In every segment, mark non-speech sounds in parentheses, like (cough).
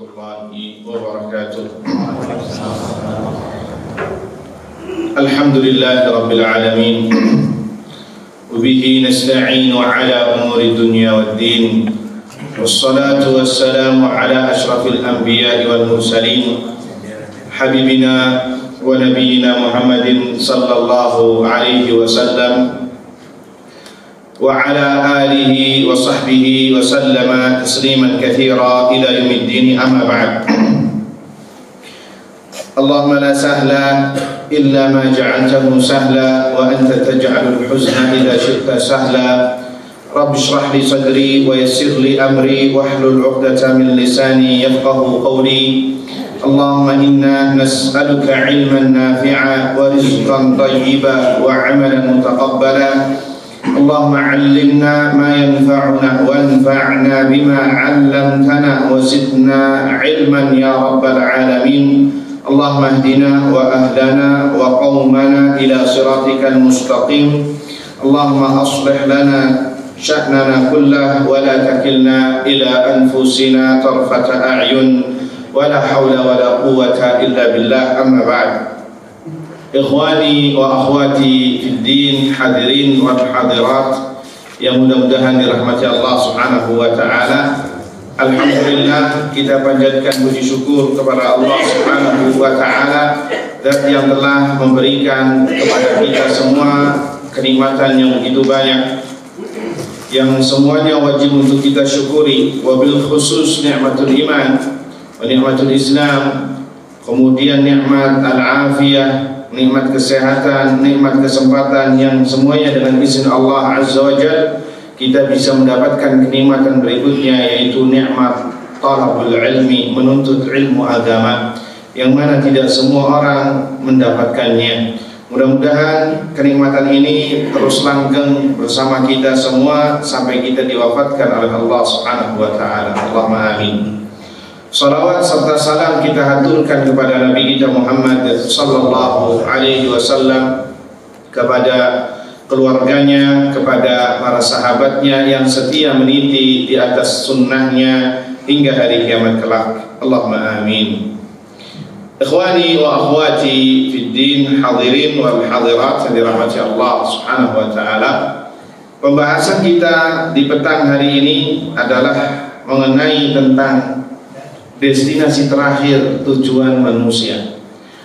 ورحمة الله وبركاته الحمد لله رب العالمين وبه نستعين على أمور الدنيا والدين والصلاة والسلام على أشرف الأنبياء والمرسلين حبيبنا ونبينا محمد صلى الله عليه وسلم وعلى آله وصحبه وسلم تسليما كثيرا إلى يوم الدين أما بعد اللهم لا سهل إلا ما جعلته سهلا وأنت تجعل الحزن إذا شئت سهلا رب اشرح لي صدري ويسر لي أمري واحلل عقدة من لساني يفقه قولي اللهم إنا نسألك علما نافعا ورزقا طيبا وعملا متقبلا اللهم علمنا ما ينفعنا وانفعنا بما علمتنا وزدنا علما يا رب العالمين اللهم اهدنا واهلنا وقومنا الى صراطك المستقيم اللهم اصلح لنا شاننا كله ولا تكلنا الى انفسنا طرفه اعين ولا حول ولا قوه الا بالله اما بعد Ikhwani wa akhwati fid din, hadirin wa hadirat yang mudah-mudahan dirahmati Allah Subhanahu wa taala. Alhamdulillah kita panjatkan puji syukur kepada Allah Subhanahu wa taala Dan yang telah memberikan kepada kita semua kenikmatan yang begitu banyak yang semuanya wajib untuk kita syukuri wabil khusus nikmatul iman wa nikmatul islam kemudian nikmat al-afiyah nikmat kesehatan, nikmat kesempatan yang semuanya dengan izin Allah Azza wa kita bisa mendapatkan kenikmatan berikutnya yaitu nikmat talabul ilmi, menuntut ilmu agama yang mana tidak semua orang mendapatkannya. Mudah-mudahan kenikmatan ini terus langgeng bersama kita semua sampai kita diwafatkan oleh Allah Subhanahu wa taala. Allahumma amin. Salawat serta salam kita haturkan kepada Nabi kita Muhammad sallallahu alaihi wasallam kepada keluarganya, kepada para sahabatnya yang setia meniti di atas sunnahnya hingga hari kiamat kelak. Allahumma amin. Ikhwani wa akhwati fi din hadirin wal hadirat dirahmati Allah Subhanahu wa taala. Pembahasan kita di petang hari ini adalah mengenai tentang destinasi terakhir tujuan manusia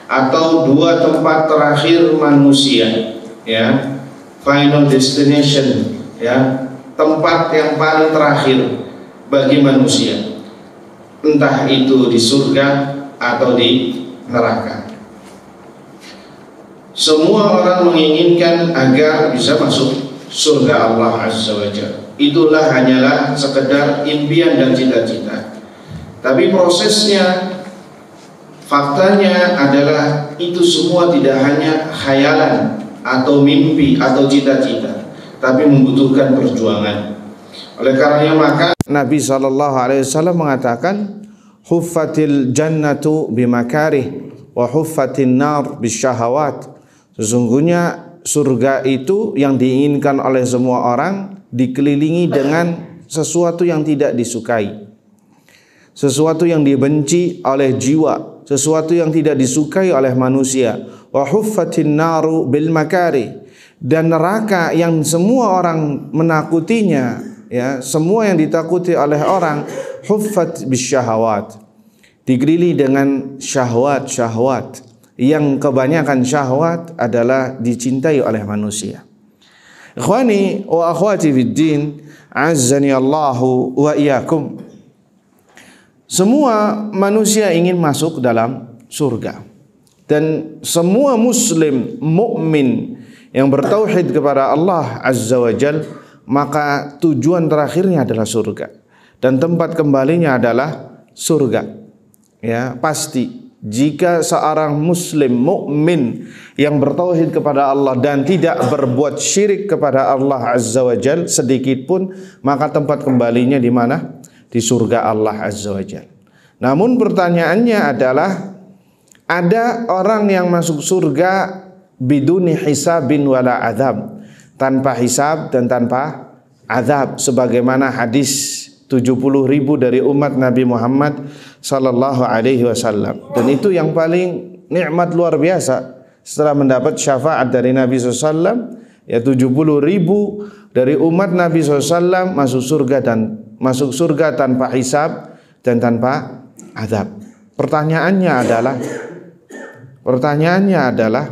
atau dua tempat terakhir manusia ya final destination ya tempat yang paling terakhir bagi manusia entah itu di surga atau di neraka semua orang menginginkan agar bisa masuk surga Allah Azza wa itulah hanyalah sekedar impian dan cita-cita tapi prosesnya, faktanya adalah itu semua tidak hanya khayalan atau mimpi atau cita-cita, tapi membutuhkan perjuangan. Oleh karena maka Nabi Shallallahu Alaihi Wasallam mengatakan, "Huffatil jannatu bimakarih, wa huffatil nar bisyahawat." Sesungguhnya surga itu yang diinginkan oleh semua orang dikelilingi dengan sesuatu yang tidak disukai sesuatu yang dibenci oleh jiwa, sesuatu yang tidak disukai oleh manusia. Wa huffatin naru bil makari dan neraka yang semua orang menakutinya ya, semua yang ditakuti oleh orang huffat bisyahawat. digrili dengan syahwat-syahwat. Yang kebanyakan syahwat adalah dicintai oleh manusia. Ikhwani wa akhwati fid din, azzani Allahu wa iyyakum. Semua manusia ingin masuk dalam surga. Dan semua muslim mukmin yang bertauhid kepada Allah Azza wa Jal, maka tujuan terakhirnya adalah surga dan tempat kembalinya adalah surga. Ya, pasti jika seorang muslim mukmin yang bertauhid kepada Allah dan tidak berbuat syirik kepada Allah Azza wa Jal sedikit pun maka tempat kembalinya di mana? di surga Allah Azza wa Jal. Namun pertanyaannya adalah ada orang yang masuk surga biduni hisabin wala azab tanpa hisab dan tanpa azab sebagaimana hadis 70 ribu dari umat Nabi Muhammad Sallallahu Alaihi Wasallam dan itu yang paling nikmat luar biasa setelah mendapat syafaat dari Nabi SAW ya 70 ribu dari umat Nabi SAW masuk surga dan masuk surga tanpa hisab dan tanpa adab. Pertanyaannya adalah pertanyaannya adalah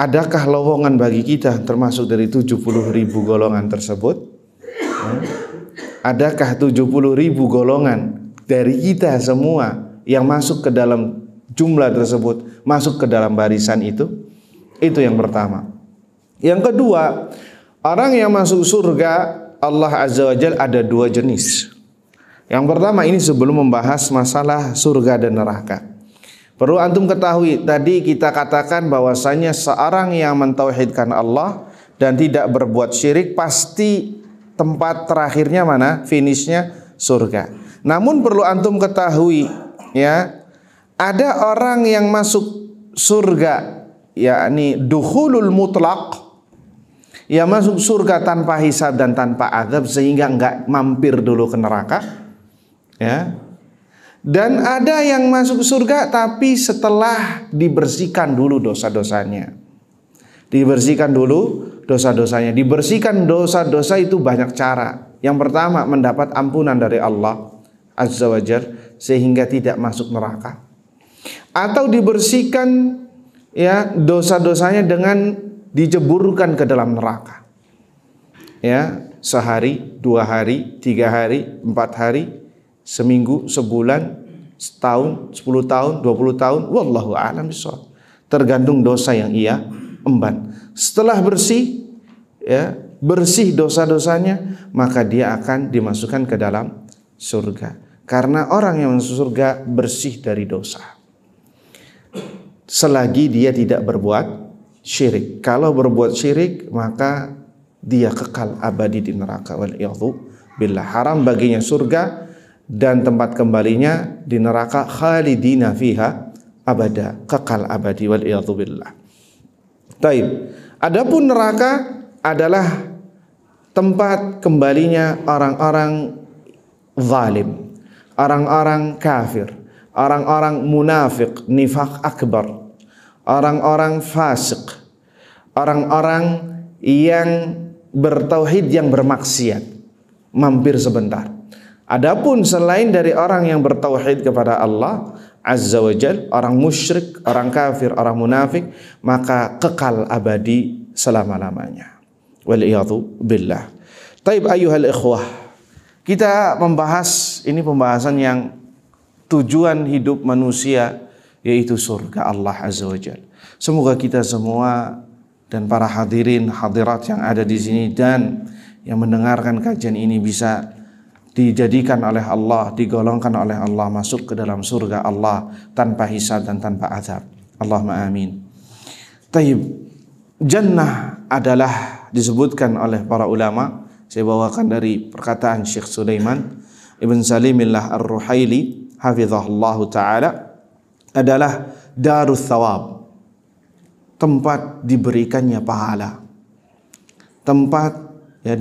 adakah lowongan bagi kita termasuk dari 70 ribu golongan tersebut? Hmm? Adakah 70 ribu golongan dari kita semua yang masuk ke dalam jumlah tersebut, masuk ke dalam barisan itu? Itu yang pertama. Yang kedua, orang yang masuk surga Allah Azza wa Jal ada dua jenis. Yang pertama ini sebelum membahas masalah surga dan neraka. Perlu antum ketahui tadi kita katakan bahwasanya seorang yang mentauhidkan Allah dan tidak berbuat syirik pasti tempat terakhirnya mana? Finishnya surga. Namun perlu antum ketahui ya ada orang yang masuk surga yakni duhulul mutlak Ya masuk surga tanpa hisab dan tanpa azab sehingga enggak mampir dulu ke neraka. Ya. Dan ada yang masuk surga tapi setelah dibersihkan dulu dosa-dosanya. Dibersihkan dulu dosa-dosanya. Dibersihkan dosa-dosa itu banyak cara. Yang pertama mendapat ampunan dari Allah Azza wa sehingga tidak masuk neraka. Atau dibersihkan ya dosa-dosanya dengan dijeburkan ke dalam neraka. Ya, sehari, dua hari, tiga hari, empat hari, seminggu, sebulan, setahun, sepuluh tahun, dua puluh tahun, wallahu a'lam bishawab. Tergantung dosa yang ia emban. Setelah bersih, ya, bersih dosa-dosanya, maka dia akan dimasukkan ke dalam surga. Karena orang yang masuk surga bersih dari dosa. Selagi dia tidak berbuat syirik. Kalau berbuat syirik maka dia kekal abadi di neraka wal bila haram baginya surga dan tempat kembalinya di neraka khalidina fiha abada kekal abadi wal billah. Taib. Adapun neraka adalah tempat kembalinya orang-orang zalim, orang-orang kafir, orang-orang munafik, nifak akbar, orang-orang fasik, orang-orang yang bertauhid yang bermaksiat mampir sebentar. Adapun selain dari orang yang bertauhid kepada Allah Azza wa Jal, orang musyrik, orang kafir, orang munafik, maka kekal abadi selama-lamanya. Wal billah. Taib ayuhal ikhwah. Kita membahas ini pembahasan yang tujuan hidup manusia yaitu surga Allah Azza wa Jal. Semoga kita semua dan para hadirin hadirat yang ada di sini dan yang mendengarkan kajian ini bisa dijadikan oleh Allah, digolongkan oleh Allah masuk ke dalam surga Allah tanpa hisab dan tanpa azab. Allahumma amin. Taib. Jannah adalah disebutkan oleh para ulama. Saya bawakan dari perkataan Syekh Sulaiman Ibn Salimillah Ar-Ruhaili hafizahullahu taala adalah darus sawab. Tempat diberikannya pahala. Tempat ya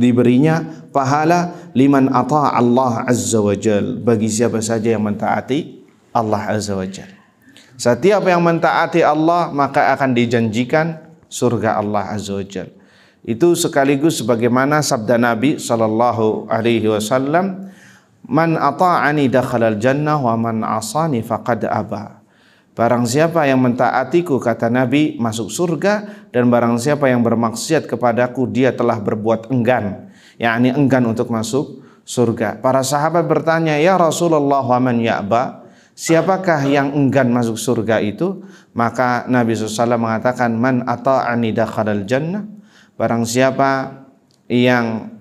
diberinya pahala liman ata Allah azza wajal bagi siapa saja yang mentaati Allah azza wajal setiap yang mentaati Allah maka akan dijanjikan surga Allah azza wajal itu sekaligus sebagaimana sabda Nabi sallallahu alaihi wasallam Man ata'ani dakhalal jannah wa man asani faqad aba. Barang siapa yang mentaatiku kata Nabi masuk surga dan barang siapa yang bermaksiat kepadaku dia telah berbuat enggan yakni enggan untuk masuk surga. Para sahabat bertanya, "Ya Rasulullah, wa man ya'ba?" Siapakah yang enggan masuk surga itu? Maka Nabi SAW mengatakan, "Man ata'ani dakhalal jannah." Barang siapa yang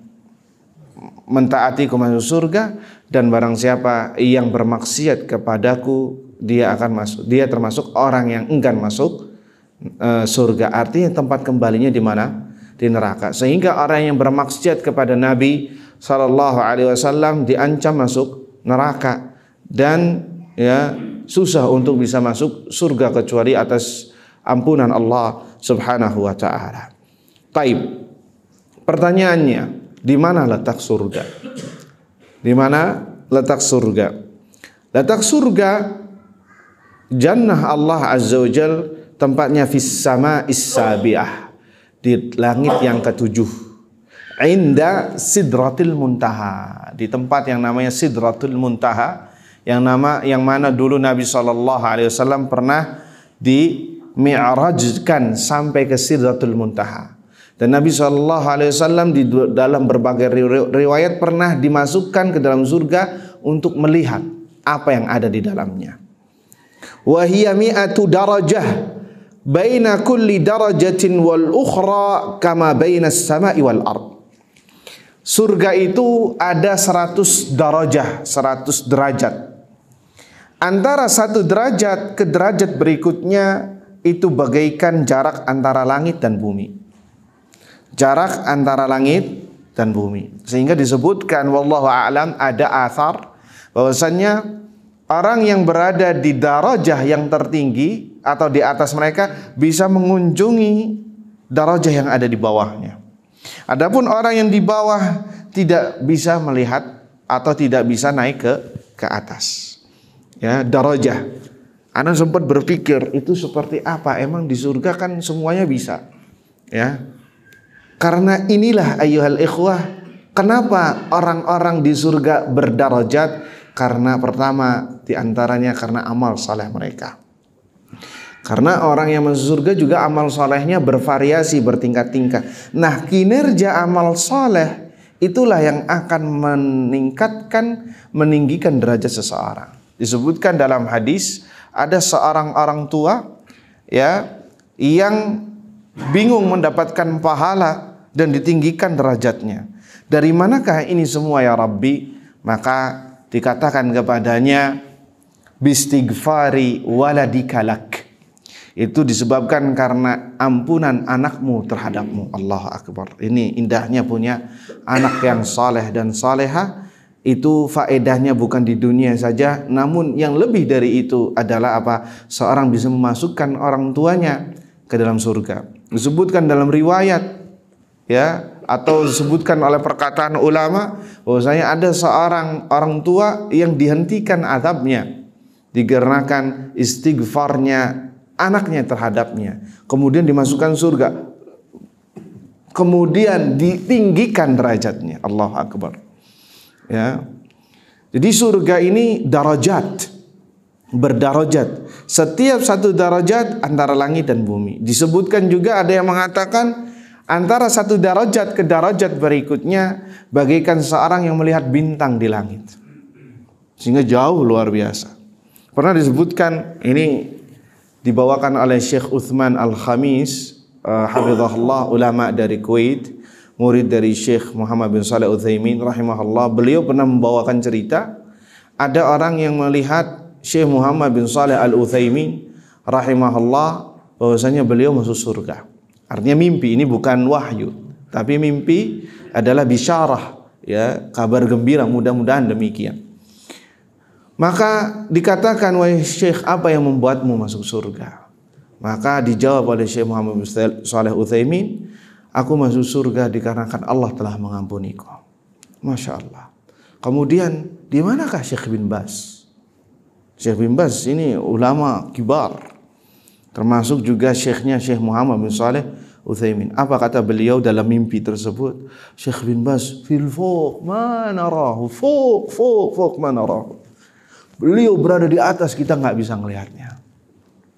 mentaati ku masuk surga dan barang siapa yang bermaksiat kepadaku dia akan masuk dia termasuk orang yang enggan masuk e, surga artinya tempat kembalinya di mana di neraka sehingga orang yang bermaksiat kepada Nabi Shallallahu Alaihi Wasallam diancam masuk neraka dan ya susah untuk bisa masuk surga kecuali atas ampunan Allah Subhanahu Wa Taala. Taib. Pertanyaannya, di mana letak surga? Di mana letak surga? Letak surga jannah Allah Azza wa tempatnya fis sama isabiah di langit yang ketujuh. Inda Sidratil Muntaha di tempat yang namanya Sidratul Muntaha yang nama yang mana dulu Nabi saw pernah di mi'rajkan sampai ke Sidratul Muntaha. Dan Nabi Shallallahu Alaihi Wasallam di dalam berbagai riwayat pernah dimasukkan ke dalam surga untuk melihat apa yang ada di dalamnya. Wahiyami atu darajah baina kulli darajatin wal ukhra kama baina sama'i wal ard. Surga itu ada 100 darajah, 100 derajat. Antara satu derajat ke derajat berikutnya itu bagaikan jarak antara langit dan bumi jarak antara langit dan bumi. Sehingga disebutkan wallahu a'lam ada asar bahwasanya orang yang berada di darajah yang tertinggi atau di atas mereka bisa mengunjungi darajah yang ada di bawahnya. Adapun orang yang di bawah tidak bisa melihat atau tidak bisa naik ke ke atas. Ya, darajah. Anak sempat berpikir itu seperti apa? Emang di surga kan semuanya bisa. Ya, karena inilah ayuhal ikhwah, kenapa orang-orang di surga berdarajat? Karena pertama diantaranya karena amal saleh mereka. Karena orang yang masuk surga juga amal solehnya bervariasi, bertingkat-tingkat. Nah kinerja amal soleh itulah yang akan meningkatkan, meninggikan derajat seseorang. Disebutkan dalam hadis ada seorang orang tua ya yang bingung mendapatkan pahala dan ditinggikan derajatnya. Dari manakah ini semua ya Rabbi? Maka dikatakan kepadanya bistighfari waladikalak. Itu disebabkan karena ampunan anakmu terhadapmu. Allah Akbar. Ini indahnya punya anak yang saleh dan saleha itu faedahnya bukan di dunia saja namun yang lebih dari itu adalah apa seorang bisa memasukkan orang tuanya ke dalam surga disebutkan dalam riwayat ya atau disebutkan oleh perkataan ulama bahwasanya ada seorang orang tua yang dihentikan azabnya dikarenakan istighfarnya anaknya terhadapnya kemudian dimasukkan surga kemudian ditinggikan derajatnya Allah akbar ya jadi surga ini darajat berdarajat setiap satu darajat antara langit dan bumi disebutkan juga ada yang mengatakan antara satu darajat ke darajat berikutnya bagaikan seorang yang melihat bintang di langit. Sehingga jauh luar biasa. Pernah disebutkan ini dibawakan oleh Syekh Uthman Al-Khamis uh, eh, Habibullah ulama dari Kuwait, murid dari Syekh Muhammad bin Saleh Uthaymin, rahimahullah. Beliau pernah membawakan cerita ada orang yang melihat Syekh Muhammad bin Saleh Al Uthaymin, rahimahullah bahwasanya beliau masuk surga. Artinya mimpi ini bukan wahyu, tapi mimpi adalah bisyarah, ya, kabar gembira mudah-mudahan demikian. Maka dikatakan wahai Syekh apa yang membuatmu masuk surga? Maka dijawab oleh Syekh Muhammad bin Saleh Utsaimin, aku masuk surga dikarenakan Allah telah mengampuniku. Masya Allah. Kemudian di manakah Syekh bin Bas? Syekh bin Bas ini ulama kibar Termasuk juga syekhnya Syekh Muhammad bin Saleh Utsaimin. Apa kata beliau dalam mimpi tersebut? Syekh bin Bas, fil fuq manarahu, fuq, fuq, fuq manarahu. Beliau berada di atas, kita nggak bisa melihatnya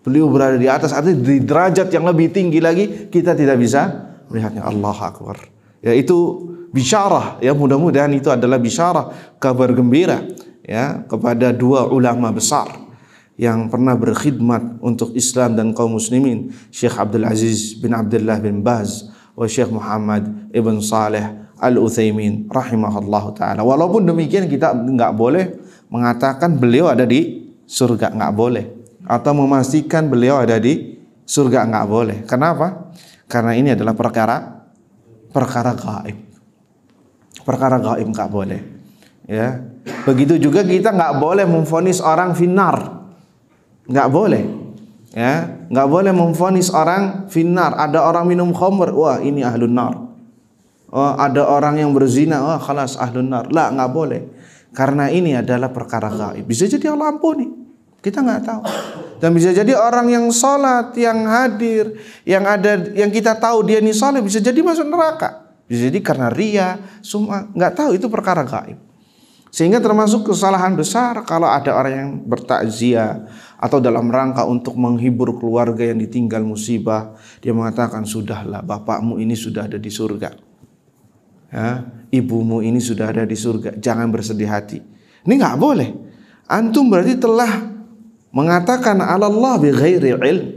Beliau berada di atas, artinya di derajat yang lebih tinggi lagi, kita tidak bisa melihatnya. Allah Akbar. Ya, itu bisyarah, ya mudah-mudahan itu adalah bisyarah, kabar gembira ya kepada dua ulama besar yang pernah berkhidmat untuk Islam dan kaum muslimin Syekh Abdul Aziz bin Abdullah bin Baz wa Syekh Muhammad ibn Saleh Al-Utsaimin rahimahullah taala. Walaupun demikian kita nggak boleh mengatakan beliau ada di surga nggak boleh atau memastikan beliau ada di surga nggak boleh. Kenapa? Karena ini adalah perkara perkara gaib. Perkara gaib nggak boleh. Ya. Begitu juga kita nggak boleh memfonis orang finar nggak boleh ya nggak boleh memfonis orang finar ada orang minum khomer wah ini ahlun nar oh, ada orang yang berzina wah khalas ahlun nar lah nggak boleh karena ini adalah perkara gaib bisa jadi Allah ampuni kita nggak tahu dan bisa jadi orang yang sholat yang hadir yang ada yang kita tahu dia ini sholat bisa jadi masuk neraka bisa jadi karena ria semua nggak tahu itu perkara gaib sehingga termasuk kesalahan besar kalau ada orang yang bertakziah atau dalam rangka untuk menghibur keluarga yang ditinggal musibah, dia mengatakan sudahlah bapakmu ini sudah ada di surga. Ya, ibumu ini sudah ada di surga, jangan bersedih hati. Ini nggak boleh. Antum berarti telah mengatakan Allah bi ghairi ilm.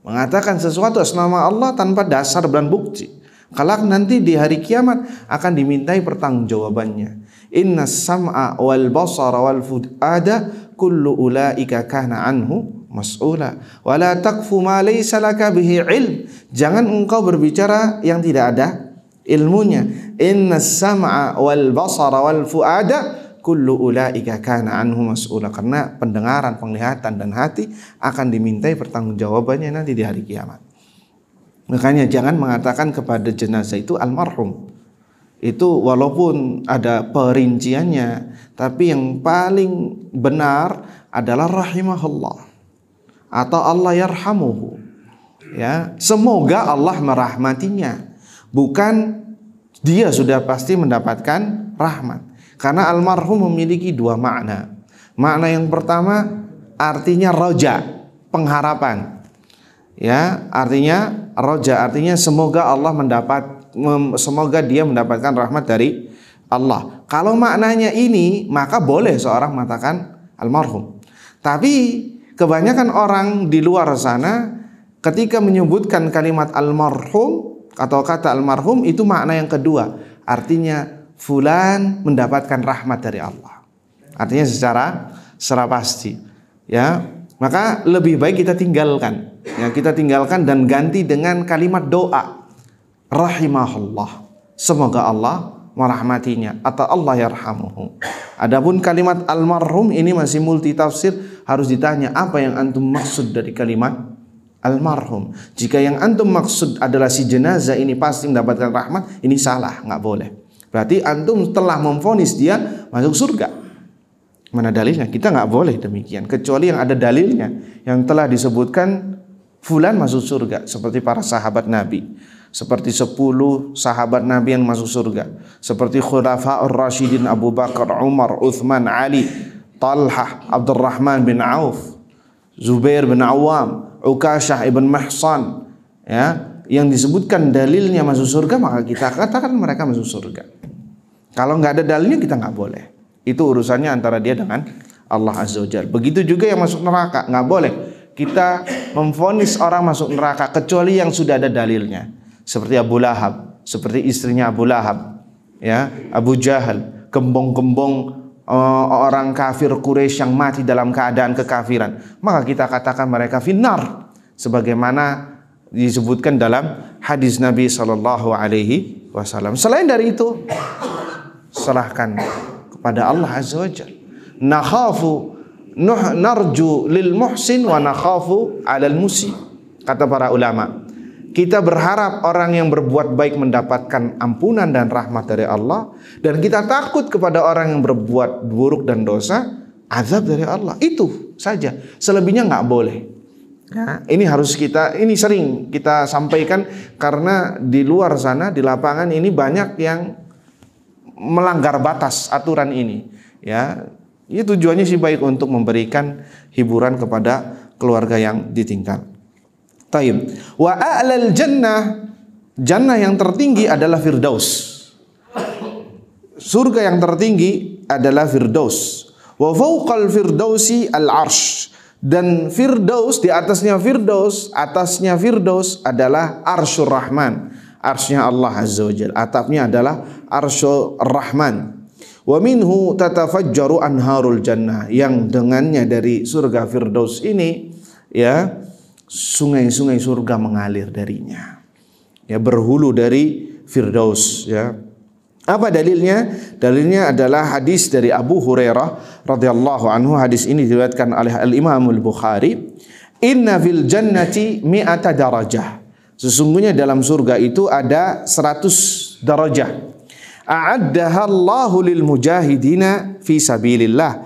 Mengatakan sesuatu atas nama Allah tanpa dasar dan bukti. Kalau nanti di hari kiamat akan dimintai pertanggungjawabannya. Inna sam'a wal basara wal fudada kullu ulaika kana anhu mas'ula la taqfu ma laysa laka bihi ilm jangan engkau berbicara yang tidak ada ilmunya inna sam'a wal basara wal fuada kullu ulaika kana anhu mas'ula karena pendengaran penglihatan dan hati akan dimintai pertanggungjawabannya nanti di hari kiamat makanya jangan mengatakan kepada jenazah itu almarhum itu walaupun ada perinciannya tapi yang paling benar adalah rahimahullah atau Allah yarhamuhu ya semoga Allah merahmatinya bukan dia sudah pasti mendapatkan rahmat karena almarhum memiliki dua makna makna yang pertama artinya roja pengharapan ya artinya roja artinya semoga Allah mendapat semoga dia mendapatkan rahmat dari Allah. Kalau maknanya ini, maka boleh seorang mengatakan almarhum. Tapi kebanyakan orang di luar sana ketika menyebutkan kalimat almarhum atau kata almarhum itu makna yang kedua. Artinya fulan mendapatkan rahmat dari Allah. Artinya secara secara pasti. Ya, maka lebih baik kita tinggalkan. Ya, kita tinggalkan dan ganti dengan kalimat doa rahimahullah. Semoga Allah merahmatinya atau Allah yarhamuhu. Adapun kalimat almarhum ini masih multi tafsir harus ditanya apa yang antum maksud dari kalimat almarhum. Jika yang antum maksud adalah si jenazah ini pasti mendapatkan rahmat, ini salah, nggak boleh. Berarti antum telah memfonis dia masuk surga. Mana dalilnya? Kita nggak boleh demikian. Kecuali yang ada dalilnya yang telah disebutkan fulan masuk surga seperti para sahabat Nabi seperti sepuluh sahabat Nabi yang masuk surga, seperti Khulafa Ar-Rashidin Abu Bakar, Umar, Uthman, Ali, Talha, Abdurrahman bin Auf, Zubair bin Awam, Ukashah ibn Mahsan, ya, yang disebutkan dalilnya masuk surga maka kita katakan mereka masuk surga. Kalau nggak ada dalilnya kita nggak boleh. Itu urusannya antara dia dengan Allah Azza wa Begitu juga yang masuk neraka nggak boleh kita memfonis orang masuk neraka kecuali yang sudah ada dalilnya seperti Abu Lahab, seperti istrinya Abu Lahab, ya, Abu Jahal, gembong-gembong uh, eh, orang kafir Quraisy yang mati dalam keadaan kekafiran, maka kita katakan mereka finar sebagaimana disebutkan dalam hadis Nabi Shallallahu alaihi wasallam. Selain dari itu, serahkan kepada Allah Azza Wajalla. Nakhafu Nakhafu narju lil muhsin wa nakhafu alal musi. Kata para ulama, kita berharap orang yang berbuat baik mendapatkan ampunan dan rahmat dari Allah dan kita takut kepada orang yang berbuat buruk dan dosa azab dari Allah. Itu saja. Selebihnya nggak boleh. Ya, ini harus kita ini sering kita sampaikan karena di luar sana di lapangan ini banyak yang melanggar batas aturan ini. Ya, ini ya tujuannya sih baik untuk memberikan hiburan kepada keluarga yang ditinggal. Taib. Wa a'lal jannah jannah yang tertinggi adalah Firdaus. Surga yang tertinggi adalah Firdaus. Wa fawqal firdausi al-arsh. Dan Firdaus di atasnya Firdaus, atasnya Firdaus adalah Arsyur Rahman. arshnya Allah Azza wa Jalla. Atapnya adalah Arsyur Rahman. Wa minhu tatafajjaru anharul jannah yang dengannya dari surga Firdaus ini ya sungai-sungai surga mengalir darinya. Ya berhulu dari Firdaus ya. Apa dalilnya? Dalilnya adalah hadis dari Abu Hurairah radhiyallahu anhu. Hadis ini diriwayatkan oleh Al Imam Al Bukhari. Inna fil jannati mi'ata darajah. Sesungguhnya dalam surga itu ada 100 darajah. A'addaha Allahu lil mujahidina fi sabilillah.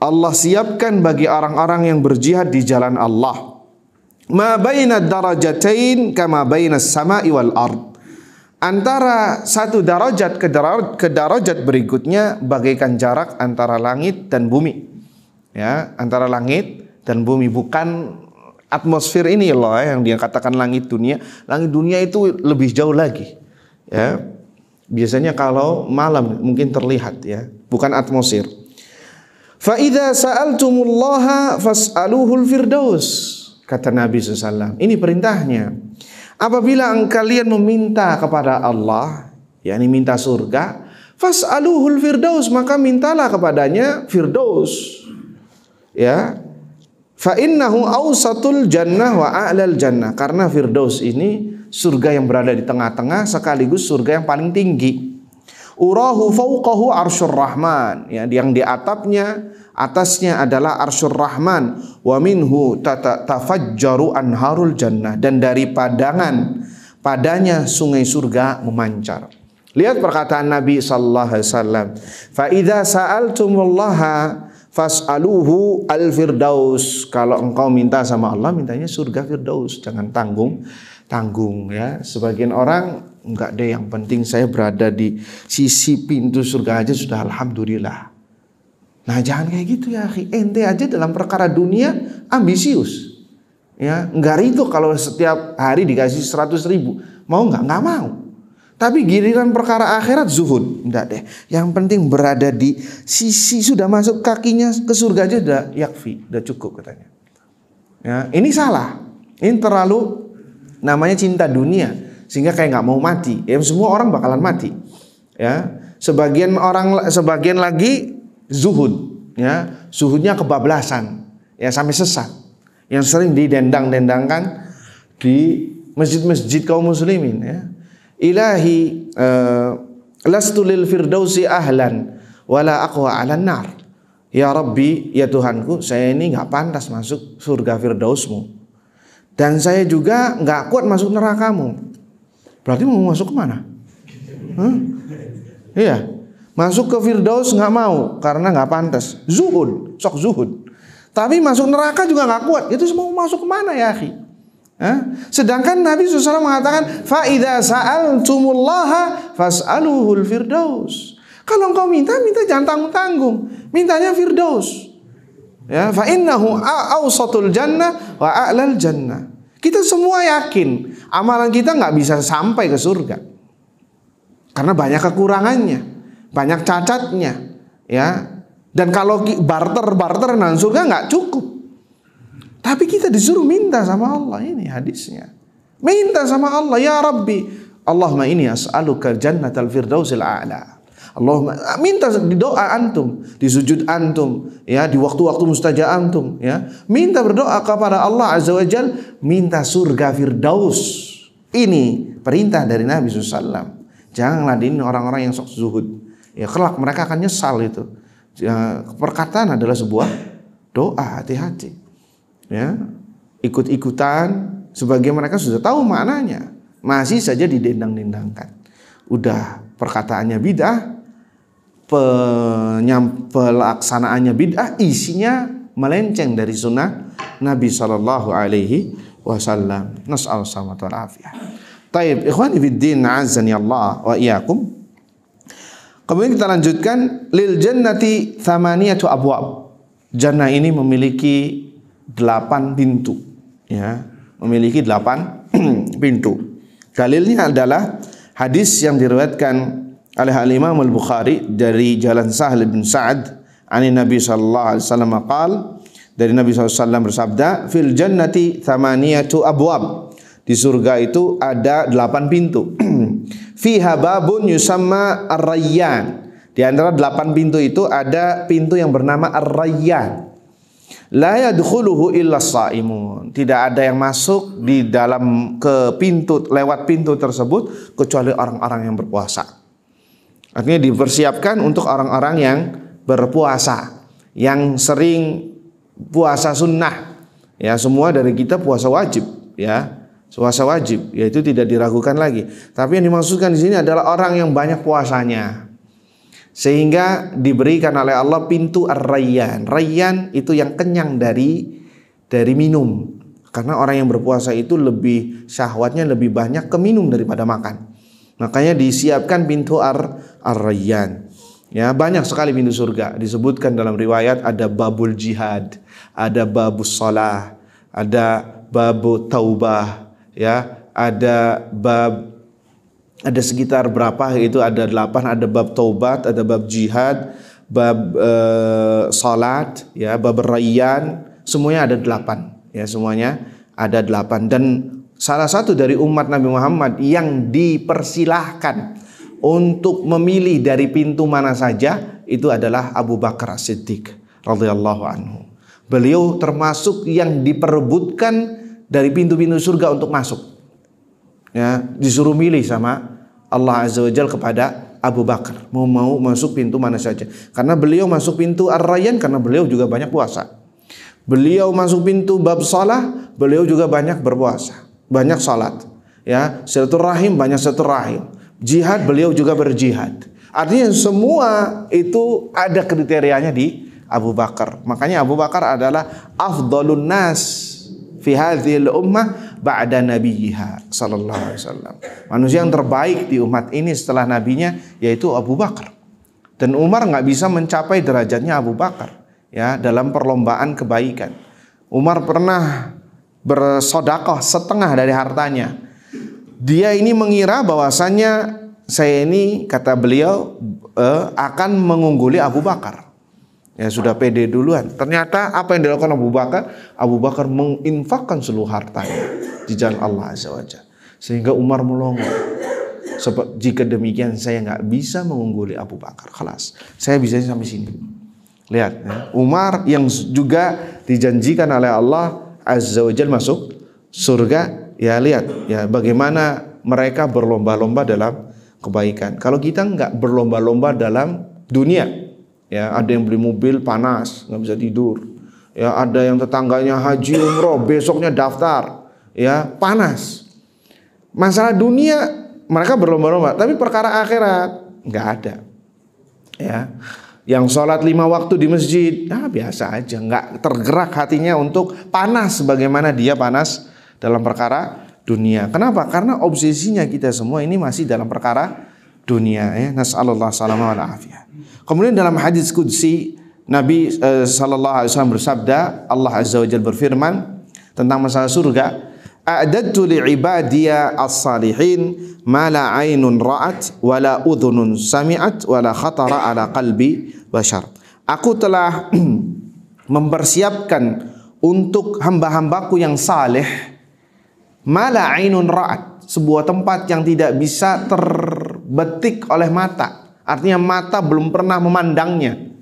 Allah siapkan bagi orang-orang yang berjihad di jalan Allah. Ma baina darajatain kama baina sama'i wal ard. Antara satu darajat ke, darajat ke darajat berikutnya bagaikan jarak antara langit dan bumi. Ya, antara langit dan bumi bukan atmosfer ini loh eh, yang dia katakan langit dunia. Langit dunia itu lebih jauh lagi. Ya. Biasanya kalau malam mungkin terlihat ya, bukan atmosfer. Fa idza sa'altumullaha fas'aluhul firdaus. Kata Nabi SAW, ini perintahnya. Apabila kalian meminta kepada Allah, yakni minta surga, fas'aluhul firdaus, maka mintalah kepadanya firdaus. Ya. Fa innahu awsatul jannah wa a'lal jannah. Karena firdaus ini surga yang berada di tengah-tengah sekaligus surga yang paling tinggi urahu fauqahu arsyur rahman ya yang di atapnya atasnya adalah arsyur rahman wa minhu tafajjaru anharul jannah dan dari padangan padanya sungai surga memancar lihat perkataan Nabi sallallahu alaihi wasallam fa idza sa'altumullaha fas'aluhu al firdaus kalau engkau minta sama Allah mintanya surga firdaus jangan tanggung tanggung ya. Sebagian orang enggak deh yang penting saya berada di sisi pintu surga aja sudah alhamdulillah. Nah jangan kayak gitu ya Ente aja dalam perkara dunia ambisius. Ya, enggak itu kalau setiap hari dikasih 100 ribu. Mau enggak? Enggak mau. Tapi giliran perkara akhirat zuhud. Enggak deh. Yang penting berada di sisi sudah masuk kakinya ke surga aja udah yakfi. Udah cukup katanya. Ya, ini salah. Ini terlalu namanya cinta dunia sehingga kayak nggak mau mati ya semua orang bakalan mati ya sebagian orang sebagian lagi zuhud ya zuhudnya kebablasan ya sampai sesat yang sering didendang-dendangkan di masjid-masjid kaum muslimin ya ilahi uh, lastu lil firdausi ahlan wala aku ala nar ya rabbi ya tuhanku saya ini nggak pantas masuk surga firdausmu dan saya juga nggak kuat masuk nerakamu. Berarti mau masuk kemana? Huh? Iya, masuk ke Firdaus nggak mau karena nggak pantas. Zuhud, sok zuhud. Tapi masuk neraka juga nggak kuat. Itu semua masuk kemana ya, akhi? Huh? Sedangkan Nabi SAW mengatakan, faida saal tumullaha fas'aluhul Firdaus. Kalau engkau minta, minta jangan tanggung-tanggung. Mintanya Firdaus. Ya, fa innahu awsatul jannah wa a'lal jannah. Kita semua yakin amalan kita nggak bisa sampai ke surga. Karena banyak kekurangannya, banyak cacatnya, ya. Dan kalau barter-barter dan surga nggak cukup. Tapi kita disuruh minta sama Allah ini hadisnya. Minta sama Allah, ya Rabbi, Allahumma ini as'aluka jannatal firdausil a'la. Allahumma minta di doa antum, di sujud antum, ya di waktu-waktu mustajab antum, ya. Minta berdoa kepada Allah Azza wajal minta surga Firdaus. Ini perintah dari Nabi SAW. janganlah ngeladenin orang-orang yang sok zuhud. Ya kelak mereka akan nyesal itu. Ya, perkataan adalah sebuah doa, hati-hati. Ya, ikut-ikutan sebagai mereka sudah tahu maknanya masih saja didendang-dendangkan. Udah perkataannya bidah, penyam, pelaksanaannya bid'ah isinya melenceng dari sunnah Nabi Shallallahu Alaihi Wasallam. Nas'al sama afiyah. Taib, ikhwan fiddin ya Allah wa iyyakum. Kemudian kita lanjutkan lil jannati thamaniyatu abwab. Jannah ini memiliki delapan pintu, ya, memiliki delapan (clears throat) pintu. Dalilnya adalah hadis yang diriwayatkan oleh Imam Al-Bukhari dari jalan Sahal bin Sa'ad ani Nabi sallallahu alaihi wasallam qal dari Nabi SAW bersabda fil jannati thamaniyatu abwab di surga itu ada delapan pintu (clears throat) fiha babun yusamma ar-rayyan di antara delapan pintu itu ada pintu yang bernama ar-rayyan la yadkhuluhu illa saimun tidak ada yang masuk di dalam ke pintu lewat pintu tersebut kecuali orang-orang yang berpuasa Artinya dipersiapkan untuk orang-orang yang berpuasa, yang sering puasa sunnah. Ya, semua dari kita puasa wajib, ya. Puasa wajib, ya itu tidak diragukan lagi. Tapi yang dimaksudkan di sini adalah orang yang banyak puasanya. Sehingga diberikan oleh Allah pintu ar-rayyan. Rayyan itu yang kenyang dari dari minum. Karena orang yang berpuasa itu lebih syahwatnya lebih banyak ke minum daripada makan. Makanya disiapkan pintu ar ar Ya, banyak sekali pintu surga disebutkan dalam riwayat ada babul jihad, ada babus salah, ada babu taubah, ya, ada bab ada sekitar berapa itu ada delapan ada bab taubat, ada bab jihad, bab e, salat, ya, bab rayyan, semuanya ada delapan, ya semuanya ada delapan dan salah satu dari umat Nabi Muhammad yang dipersilahkan untuk memilih dari pintu mana saja itu adalah Abu Bakar siddiq radhiyallahu anhu. Beliau termasuk yang diperebutkan dari pintu-pintu surga untuk masuk. Ya, disuruh milih sama Allah Azza wa Jalla kepada Abu Bakar mau mau masuk pintu mana saja. Karena beliau masuk pintu Ar-Rayyan karena beliau juga banyak puasa. Beliau masuk pintu bab salah, beliau juga banyak berpuasa banyak salat ya silaturahim banyak silaturahim jihad beliau juga berjihad artinya semua itu ada kriterianya di Abu Bakar makanya Abu Bakar adalah afdalun nas fi hadhil ummah ba'da nabiyha sallallahu alaihi wasallam manusia yang terbaik di umat ini setelah nabinya yaitu Abu Bakar dan Umar nggak bisa mencapai derajatnya Abu Bakar ya dalam perlombaan kebaikan Umar pernah bersodakoh setengah dari hartanya. Dia ini mengira bahwasannya saya ini kata beliau eh, akan mengungguli Abu Bakar. Ya sudah pede duluan. Ternyata apa yang dilakukan Abu Bakar? Abu Bakar menginfakkan seluruh hartanya di jalan Allah Azza wa Sehingga Umar melongo. Sebab jika demikian saya nggak bisa mengungguli Abu Bakar. Kelas. Saya bisa sampai sini. Lihat ya. Umar yang juga dijanjikan oleh Allah Azza wa masuk surga, ya lihat ya bagaimana mereka berlomba-lomba dalam kebaikan. Kalau kita nggak berlomba-lomba dalam dunia, ya ada yang beli mobil panas nggak bisa tidur, ya ada yang tetangganya haji umroh besoknya daftar, ya panas. Masalah dunia mereka berlomba-lomba, tapi perkara akhirat nggak ada, ya yang sholat lima waktu di masjid, nah biasa aja, nggak tergerak hatinya untuk panas sebagaimana dia panas dalam perkara dunia. Kenapa? Karena obsesinya kita semua ini masih dalam perkara dunia. Ya. Nasallallahu salamah wal afiyah. Kemudian dalam hadis kudsi Nabi eh, Alaihi Wasallam bersabda, Allah Azza Wajalla berfirman tentang masalah surga a'dadtu li'ibadiya as-salihin ma la aynun ra'at wa la udhunun sami'at wa la khatara ala qalbi bashar. Aku telah (clears throat) mempersiapkan untuk hamba-hambaku yang saleh ma la aynun ra'at, sebuah tempat yang tidak bisa terbetik oleh mata. Artinya mata belum pernah memandangnya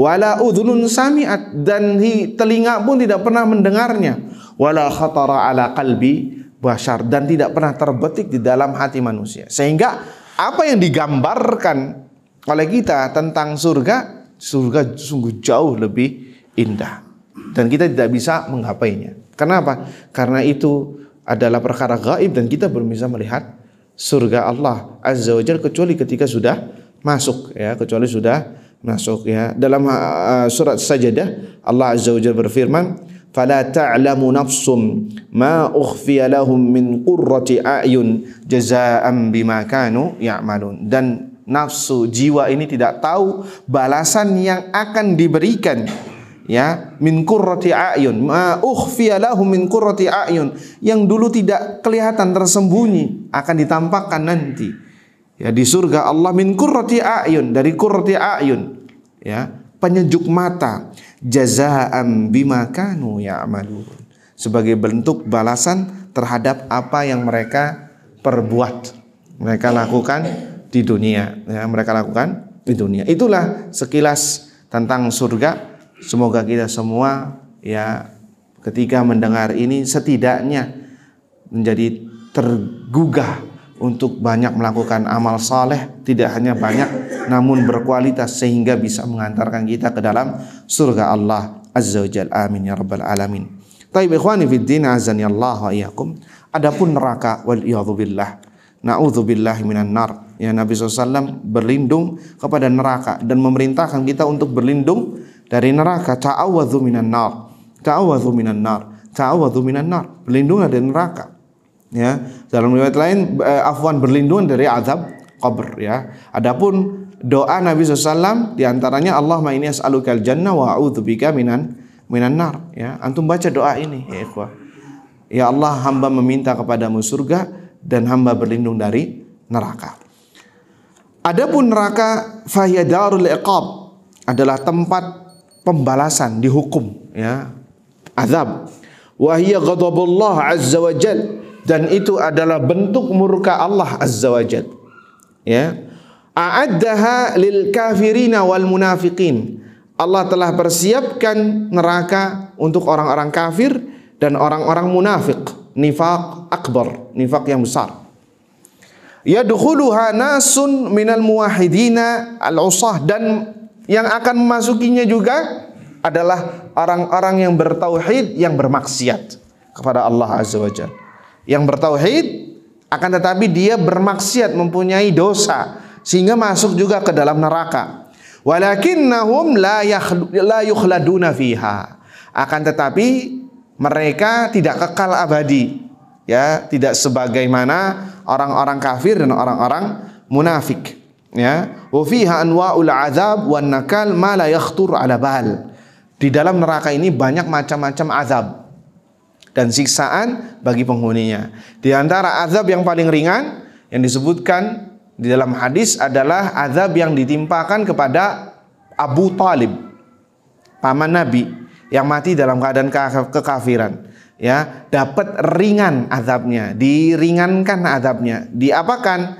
wala udhunun sami'at dan hi, telinga pun tidak pernah mendengarnya wala khatara ala kalbi bashar dan tidak pernah terbetik di dalam hati manusia sehingga apa yang digambarkan oleh kita tentang surga surga sungguh jauh lebih indah dan kita tidak bisa menggapainya kenapa karena itu adalah perkara gaib dan kita belum bisa melihat surga Allah azza wajalla kecuali ketika sudah masuk ya kecuali sudah masuk ya. Dalam uh, surat Sajadah Allah Azza wajalla berfirman, "Fala ta'lamu nafsum ma ukhfiya lahum min qurrati a'yun jazaa'an bima kanu ya'malun." Dan nafsu jiwa ini tidak tahu balasan yang akan diberikan ya min qurrati ayun ma ukhfiya lahum min qurrati ayun yang dulu tidak kelihatan tersembunyi akan ditampakkan nanti ya di surga Allah min qurrati ayun dari qurrati ayun ya penyejuk mata jazaan bima kanu ya'malun sebagai bentuk balasan terhadap apa yang mereka perbuat mereka lakukan di dunia ya mereka lakukan di dunia itulah sekilas tentang surga semoga kita semua ya ketika mendengar ini setidaknya menjadi tergugah untuk banyak melakukan amal saleh tidak hanya banyak namun berkualitas sehingga bisa mengantarkan kita ke dalam surga Allah azza wajal amin ya rabbal alamin taib ikhwani fid din azani Allah wa adapun neraka wal yadzubillah. naudzubillahi minan nar ya Nabi SAW berlindung kepada neraka dan memerintahkan kita untuk berlindung dari neraka ta'awadzu minan nar ta'awadzu minan nar ta'awadzu minan nar berlindunglah dari neraka ya dalam riwayat lain eh, afwan berlindung dari azab qabr ya adapun doa Nabi SAW diantaranya Allahumma ini as'alukal jannah wa a'udzubika minan minan nar ya antum baca doa ini ya ikhwah ya Allah hamba meminta kepadamu surga dan hamba berlindung dari neraka adapun neraka fahyadarul iqab adalah tempat pembalasan dihukum ya azab wa hiya ghadabullah azza wa jalla dan itu adalah bentuk murka Allah azza wajal. Ya. A'addaha lil kafirina wal munafiqin. Allah telah persiapkan neraka untuk orang-orang kafir dan orang-orang munafik, nifak akbar, nifak yang besar. Yadkhuluha nasun minal muwahidina al-usah dan yang akan memasukinya juga adalah orang-orang yang bertauhid yang bermaksiat kepada Allah Azza wa Jalla yang bertauhid akan tetapi dia bermaksiat mempunyai dosa sehingga masuk juga ke dalam neraka. Walakinnahum la la yukhladuna fiha. Akan tetapi mereka tidak kekal abadi. Ya, tidak sebagaimana orang-orang kafir dan orang-orang munafik. Ya, wa fiha anwa'ul azab wan nakal ma la yakhtur ala bal. Di dalam neraka ini banyak macam-macam azab dan siksaan bagi penghuninya. Di antara azab yang paling ringan yang disebutkan di dalam hadis adalah azab yang ditimpakan kepada Abu Talib, paman Nabi yang mati dalam keadaan kekafiran. Ya, dapat ringan azabnya, diringankan azabnya. Diapakan?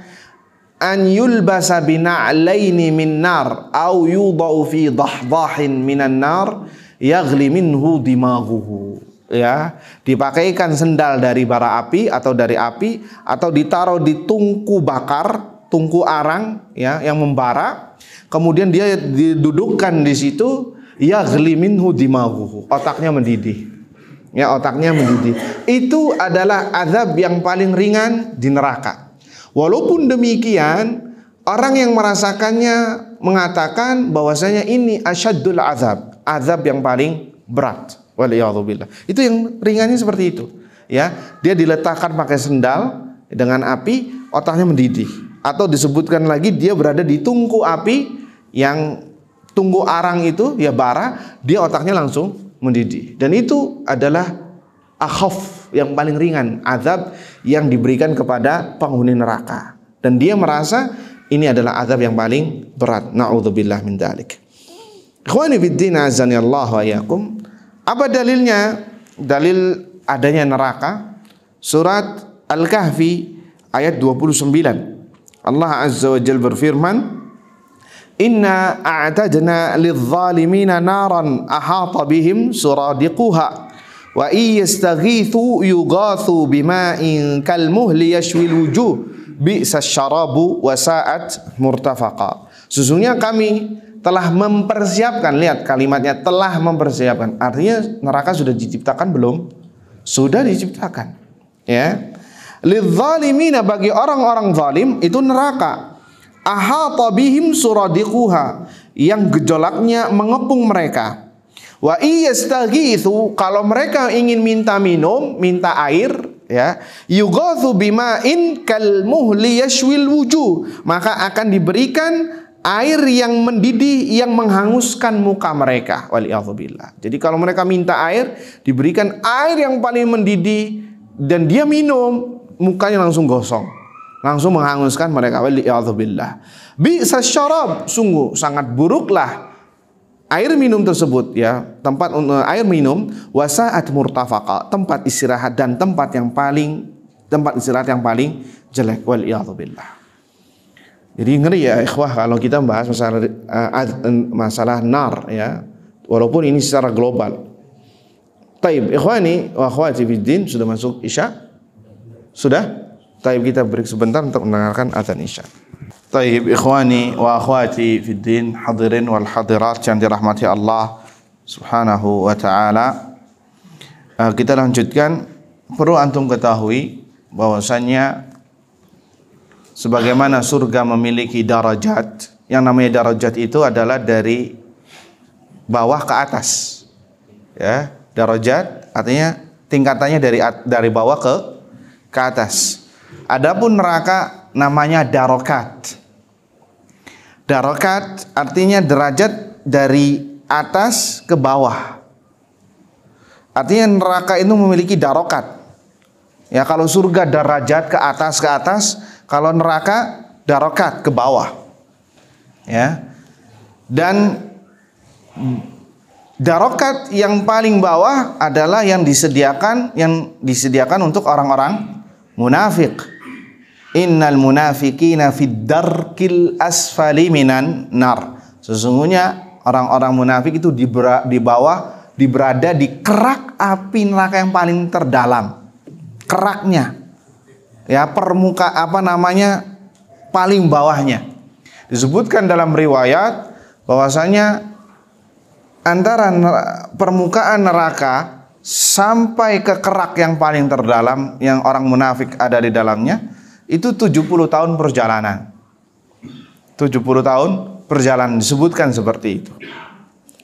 An yulbasa bina'laini min nar au yudau fi dahdahin minan nar yaghli minhu dimaguhu ya dipakaikan sendal dari bara api atau dari api atau ditaruh di tungku bakar tungku arang ya yang membara kemudian dia didudukkan di situ ya gelimin hudimahu, otaknya mendidih ya otaknya mendidih itu adalah azab yang paling ringan di neraka walaupun demikian orang yang merasakannya mengatakan bahwasanya ini asyadul azab azab yang paling berat waliyahubillah. Itu yang ringannya seperti itu. Ya, dia diletakkan pakai sendal dengan api, otaknya mendidih. Atau disebutkan lagi dia berada di tungku api yang tunggu arang itu ya bara, dia otaknya langsung mendidih. Dan itu adalah akhaf yang paling ringan, azab yang diberikan kepada penghuni neraka. Dan dia merasa ini adalah azab yang paling berat. naudzubillah min dalik Ikhwani azani Allah wa apa dalilnya? Dalil adanya neraka. Surat Al-Kahfi ayat 29. Allah Azza wa Jalla berfirman, "Inna a'tadna lidh-dhalimina naran ahata bihim suradiquha." wa iyastaghithu yughathu bima'in kalmuhli yashwil wujuh bi'sa syarabu wa sa'at murtafaqa sesungguhnya kami telah mempersiapkan lihat kalimatnya telah mempersiapkan artinya neraka sudah diciptakan belum sudah diciptakan ya lidzalimina bagi orang-orang zalim itu neraka ahata bihim suradiquha yang gejolaknya mengepung mereka wa itu kalau mereka ingin minta minum minta air ya yugathu bima'in kal muhli yashwil wujuh maka akan diberikan air yang mendidih yang menghanguskan muka mereka waliyahubillah Jadi kalau mereka minta air diberikan air yang paling mendidih dan dia minum mukanya langsung gosong. Langsung menghanguskan mereka waliyahubillah Bisa sasyarab sungguh sangat buruklah air minum tersebut ya tempat eh, air minum wasaat murtafaqa tempat istirahat dan tempat yang paling tempat istirahat yang paling jelek waliyahubillah jadi ngeri ya ikhwah kalau kita membahas masalah eh, masalah nar ya. Walaupun ini secara global. Taib, ikhwani wa akhwati fiddin sudah masuk Isya? Sudah? Taib kita break sebentar untuk mendengarkan adzan Isya. Taib, ikhwani wa akhwati fiddin, hadirin wal hadirat yang dirahmati Allah Subhanahu wa taala. Eh, kita lanjutkan perlu antum ketahui bahwasanya sebagaimana surga memiliki darajat yang namanya darajat itu adalah dari bawah ke atas ya darajat artinya tingkatannya dari dari bawah ke ke atas adapun neraka namanya darokat darokat artinya derajat dari atas ke bawah artinya neraka itu memiliki darokat ya kalau surga derajat ke atas ke atas kalau neraka darokat ke bawah. Ya. Dan darokat yang paling bawah adalah yang disediakan yang disediakan untuk orang-orang munafik. Innal munafikina fid darkil asfali minan nar. Sesungguhnya orang-orang munafik itu di, di bawah, di berada di kerak api neraka yang paling terdalam. Keraknya, ya permuka apa namanya paling bawahnya. Disebutkan dalam riwayat bahwasanya antara permukaan neraka sampai ke kerak yang paling terdalam yang orang munafik ada di dalamnya itu 70 tahun perjalanan. 70 tahun perjalanan disebutkan seperti itu.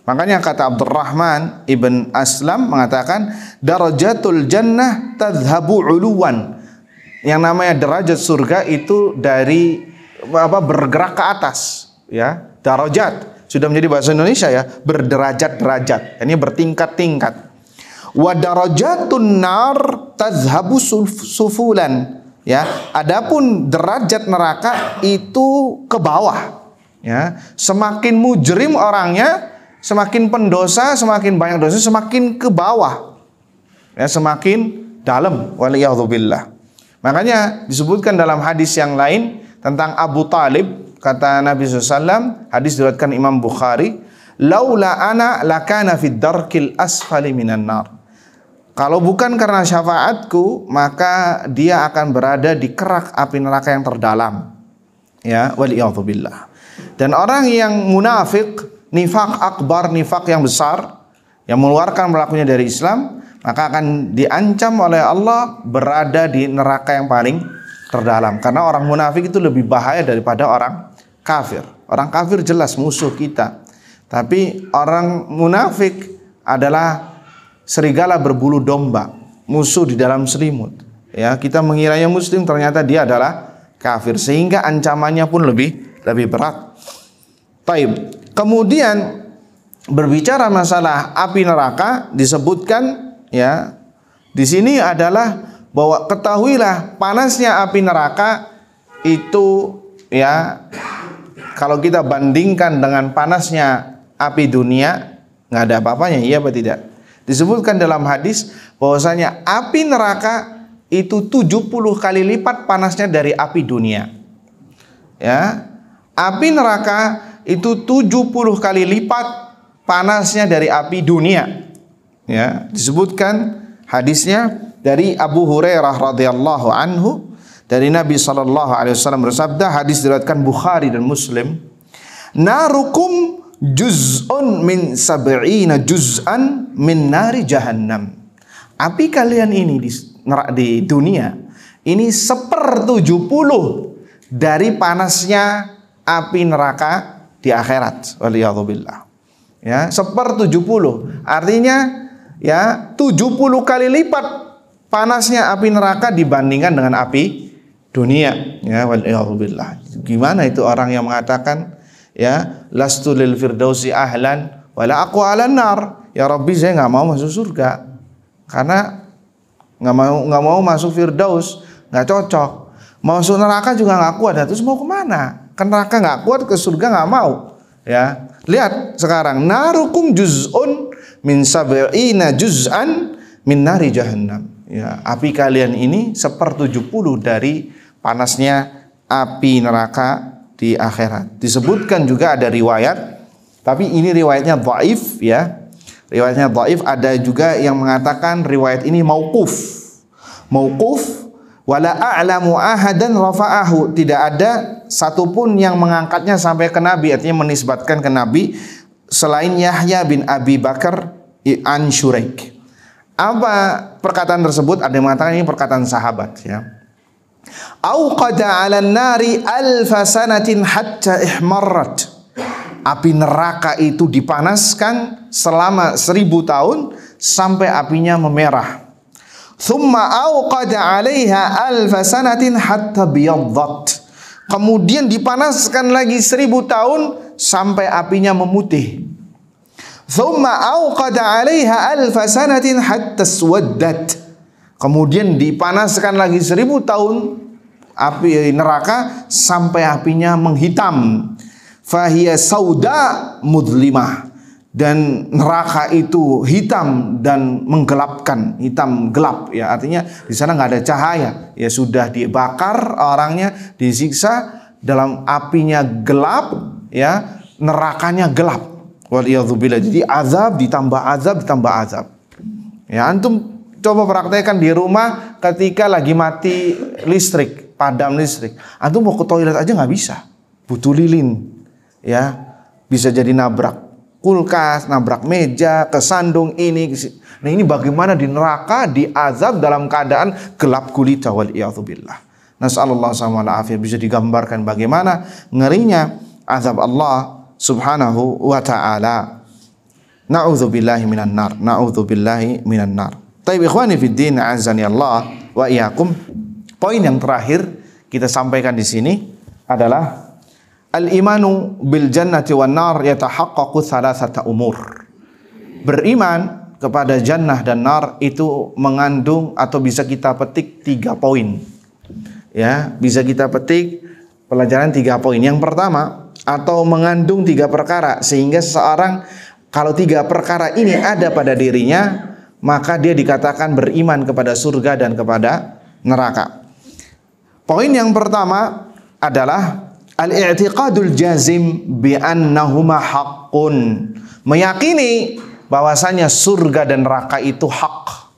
Makanya kata Abdurrahman ibn Aslam mengatakan darajatul jannah tadhabu uluwan yang namanya derajat surga itu dari apa bergerak ke atas, ya. Darajat sudah menjadi bahasa Indonesia ya, berderajat-derajat. Ini bertingkat-tingkat. Wa darajatun nar tazhabu sufulan. Ya, adapun derajat neraka itu ke bawah. Ya, semakin mujrim orangnya, semakin pendosa, semakin banyak dosa, semakin ke bawah. Ya, semakin dalam billah Makanya disebutkan dalam hadis yang lain tentang Abu Talib kata Nabi SAW hadis diriwayatkan Imam Bukhari laula ana lakana fid darkil asfali minan nar kalau bukan karena syafaatku maka dia akan berada di kerak api neraka yang terdalam ya waliyadzubillah dan orang yang munafik nifak akbar nifak yang besar yang mengeluarkan pelakunya dari Islam maka akan diancam oleh Allah berada di neraka yang paling terdalam karena orang munafik itu lebih bahaya daripada orang kafir. Orang kafir jelas musuh kita. Tapi orang munafik adalah serigala berbulu domba, musuh di dalam selimut. Ya, kita mengiranya muslim ternyata dia adalah kafir sehingga ancamannya pun lebih lebih berat. Taib. Kemudian berbicara masalah api neraka disebutkan ya di sini adalah bahwa ketahuilah panasnya api neraka itu ya kalau kita bandingkan dengan panasnya api dunia nggak ada apa-apanya iya apa tidak disebutkan dalam hadis bahwasanya api neraka itu 70 kali lipat panasnya dari api dunia ya api neraka itu 70 kali lipat panasnya dari api dunia ya disebutkan hadisnya dari Abu Hurairah radhiyallahu anhu dari Nabi sallallahu alaihi wasallam bersabda hadis diriwayatkan Bukhari dan Muslim narukum juz'un min sab'ina juz'an min nari jahannam api kalian ini di, di dunia ini seper tujuh puluh dari panasnya api neraka di akhirat waliyadzubillah ya seper tujuh puluh artinya ya 70 kali lipat panasnya api neraka dibandingkan dengan api dunia ya waliyahulillah gimana itu orang yang mengatakan ya lastu lil firdausi ahlan wala aku alan nar ya Rabbi saya nggak mau masuk surga karena nggak mau nggak mau masuk firdaus nggak cocok masuk neraka juga nggak kuat nah, terus mau kemana ke kan neraka nggak kuat ke surga nggak mau ya lihat sekarang narukum juzun min sab'ina juz'an min nari jahannam. Ya, api kalian ini tujuh puluh dari panasnya api neraka di akhirat. Disebutkan juga ada riwayat, tapi ini riwayatnya dhaif ya. Riwayatnya dhaif ada juga yang mengatakan riwayat ini mauquf. Mauquf wala a'lamu ahadan rafa'ahu. Tidak ada satupun yang mengangkatnya sampai ke Nabi, artinya menisbatkan ke Nabi selain Yahya bin Abi Bakar an Shuraik. Apa perkataan tersebut? Ada yang mengatakan ini perkataan sahabat ya. Auqada nari alfa sanatin hatta ihmarrat. Api neraka itu dipanaskan selama seribu tahun sampai apinya memerah. Thumma auqada 'alaiha alfa sanatin hatta biyaddat. Kemudian dipanaskan lagi seribu tahun sampai apinya memutih. Kemudian dipanaskan lagi seribu tahun api eh, neraka sampai apinya menghitam. Fahiyah sauda mudlimah dan neraka itu hitam dan menggelapkan hitam gelap ya artinya di sana nggak ada cahaya ya sudah dibakar orangnya disiksa dalam apinya gelap ya nerakanya gelap waliyadzubillah jadi azab ditambah azab ditambah azab ya antum coba praktekkan di rumah ketika lagi mati listrik padam listrik antum mau ke toilet aja nggak bisa butuh lilin ya bisa jadi nabrak kulkas, nabrak meja, kesandung ini. Nah ini bagaimana di neraka diazab dalam keadaan gelap gulita wal iyadzubillah. Nasallallahu alaihi bisa digambarkan bagaimana ngerinya azab Allah subhanahu wa ta'ala. Na'udzubillahi minan nar. Na'udzubillahi minan nar. Tapi ikhwani fid din azani Allah wa iyyakum. Poin yang terakhir kita sampaikan di sini adalah Al-imanu bil jannati wan nar yatahaqqaqu thalathata umur. Beriman kepada jannah dan nar itu mengandung atau bisa kita petik tiga poin. Ya, bisa kita petik pelajaran tiga poin. Yang pertama, atau mengandung tiga perkara sehingga seseorang kalau tiga perkara ini ada pada dirinya, maka dia dikatakan beriman kepada surga dan kepada neraka. Poin yang pertama adalah Al-i'tiqadul jazim bi'annahuma haqqun. Meyakini bahwasanya surga dan neraka itu hak.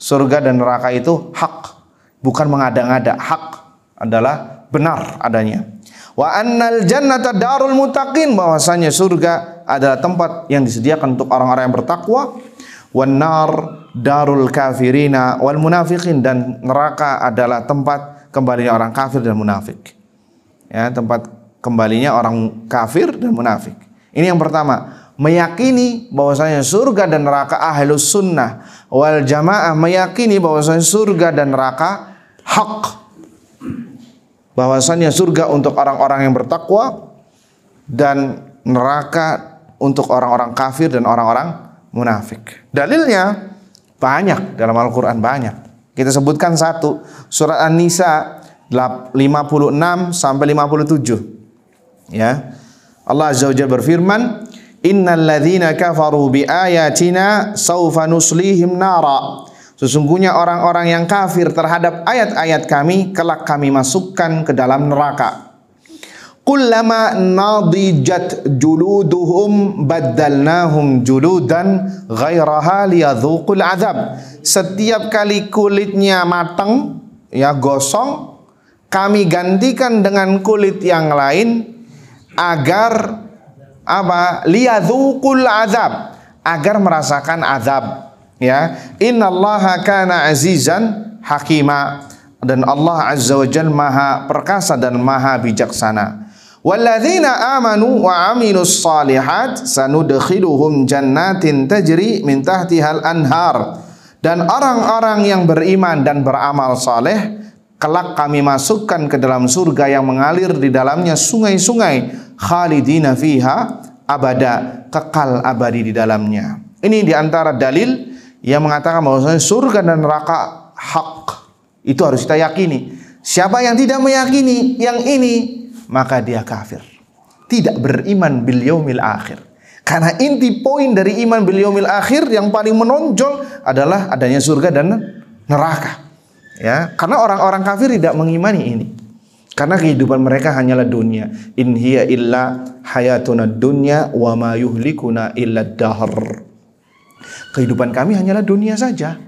Surga dan neraka itu hak, bukan mengada-ngada. Hak adalah benar adanya. Wa annal jannata darul mutaqin bahwasanya surga adalah tempat yang disediakan untuk orang-orang yang bertakwa. Wa nar darul kafirina wal munafiqin dan neraka adalah tempat kembali orang kafir dan munafik ya tempat kembalinya orang kafir dan munafik. Ini yang pertama, meyakini bahwasanya surga dan neraka ahlus sunnah wal jamaah meyakini bahwasanya surga dan neraka hak. Bahwasanya surga untuk orang-orang yang bertakwa dan neraka untuk orang-orang kafir dan orang-orang munafik. Dalilnya banyak dalam Al-Qur'an banyak. Kita sebutkan satu, surat An-Nisa 56 sampai 57 ya Allah azza wajalla berfirman innal ladzina kafaru bi ayatina sawfa nuslihim nara sesungguhnya orang-orang yang kafir terhadap ayat-ayat kami kelak kami masukkan ke dalam neraka Kullama nadijat juluduhum baddalnahum juludan ghairaha liyadhuqul azab. Setiap kali kulitnya matang, ya gosong, kami gantikan dengan kulit yang lain agar apa liyadzukul azab agar merasakan azab ya innallaha kana azizan hakima dan Allah azza jalla maha perkasa dan maha bijaksana walladzina amanu wa amilus salihat sanudkhiluhum jannatin tajri min tahtihal anhar dan orang-orang yang beriman dan beramal saleh kelak kami masukkan ke dalam surga yang mengalir di dalamnya sungai-sungai khalidina fiha abada kekal abadi di dalamnya ini diantara dalil yang mengatakan bahwa surga dan neraka hak itu harus kita yakini siapa yang tidak meyakini yang ini maka dia kafir tidak beriman beliau yaumil akhir karena inti poin dari iman beliau yaumil akhir yang paling menonjol adalah adanya surga dan neraka ya karena orang-orang kafir tidak mengimani ini karena kehidupan mereka hanyalah dunia in hiya illa hayatuna dunya wa ma yuhlikuna illa dahr kehidupan kami hanyalah dunia saja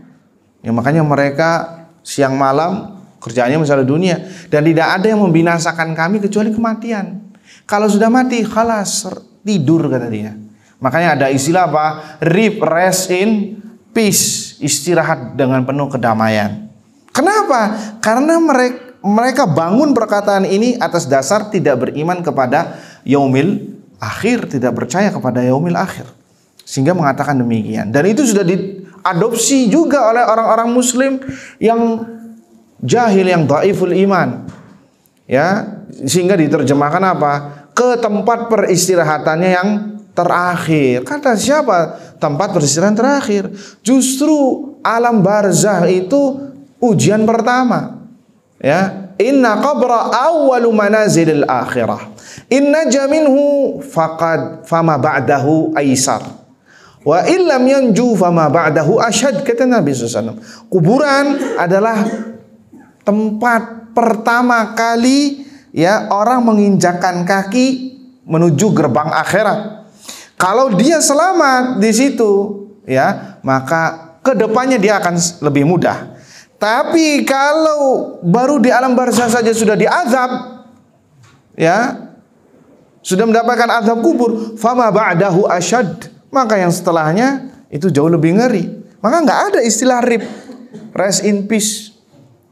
ya makanya mereka siang malam kerjanya misalnya dunia dan tidak ada yang membinasakan kami kecuali kematian kalau sudah mati khalas tidur kata dia makanya ada istilah apa rip rest in peace istirahat dengan penuh kedamaian Kenapa? Karena mereka mereka bangun perkataan ini atas dasar tidak beriman kepada yaumil akhir, tidak percaya kepada yaumil akhir. Sehingga mengatakan demikian. Dan itu sudah diadopsi juga oleh orang-orang muslim yang jahil, yang daiful iman. Ya, sehingga diterjemahkan apa? Ke tempat peristirahatannya yang terakhir. Kata siapa? Tempat peristirahatan terakhir. Justru alam barzah itu ujian pertama. Ya, inna qabra awwalu manazilil akhirah. Inna jaminhu faqad fama ba'dahu aisar. Wa illam yanju fama ba'dahu ashad. kata Nabi SAW. Kuburan adalah tempat pertama kali ya orang menginjakan kaki menuju gerbang akhirat. Kalau dia selamat di situ, ya maka kedepannya dia akan lebih mudah. Tapi kalau baru di alam barzah saja sudah diazab, ya, sudah mendapatkan azab kubur, fama ba'dahu ashad. Maka yang setelahnya itu jauh lebih ngeri. Maka nggak ada istilah rib, rest in peace,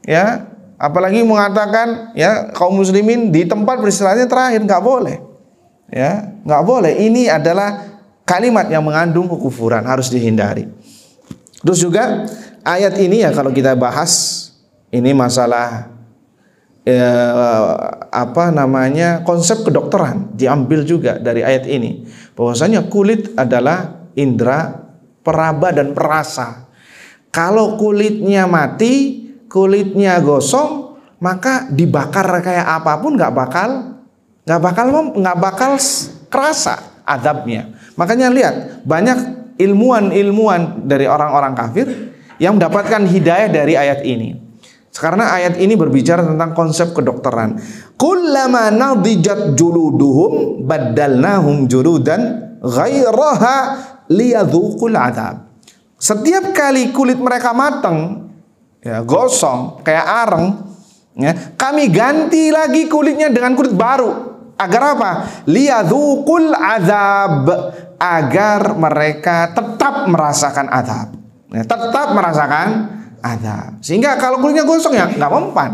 ya. Apalagi mengatakan ya kaum muslimin di tempat peristirahatnya terakhir nggak boleh, ya nggak boleh. Ini adalah kalimat yang mengandung kekufuran harus dihindari. Terus juga ayat ini ya kalau kita bahas ini masalah eh, apa namanya konsep kedokteran diambil juga dari ayat ini bahwasanya kulit adalah indera peraba dan perasa kalau kulitnya mati kulitnya gosong maka dibakar kayak apapun nggak bakal nggak bakal nggak bakal kerasa adabnya makanya lihat banyak ilmuwan-ilmuwan dari orang-orang kafir yang mendapatkan hidayah dari ayat ini. Karena ayat ini berbicara tentang konsep kedokteran. Kullama nadijat juluduhum badalnahum juludan ghairaha liyadhuqul adab. Setiap kali kulit mereka matang, ya gosong kayak areng, ya, kami ganti lagi kulitnya dengan kulit baru. Agar apa? Liyadhuqul azab agar mereka tetap merasakan azab ya, tetap merasakan azab. Sehingga kalau kulitnya gosong ya nggak mempan.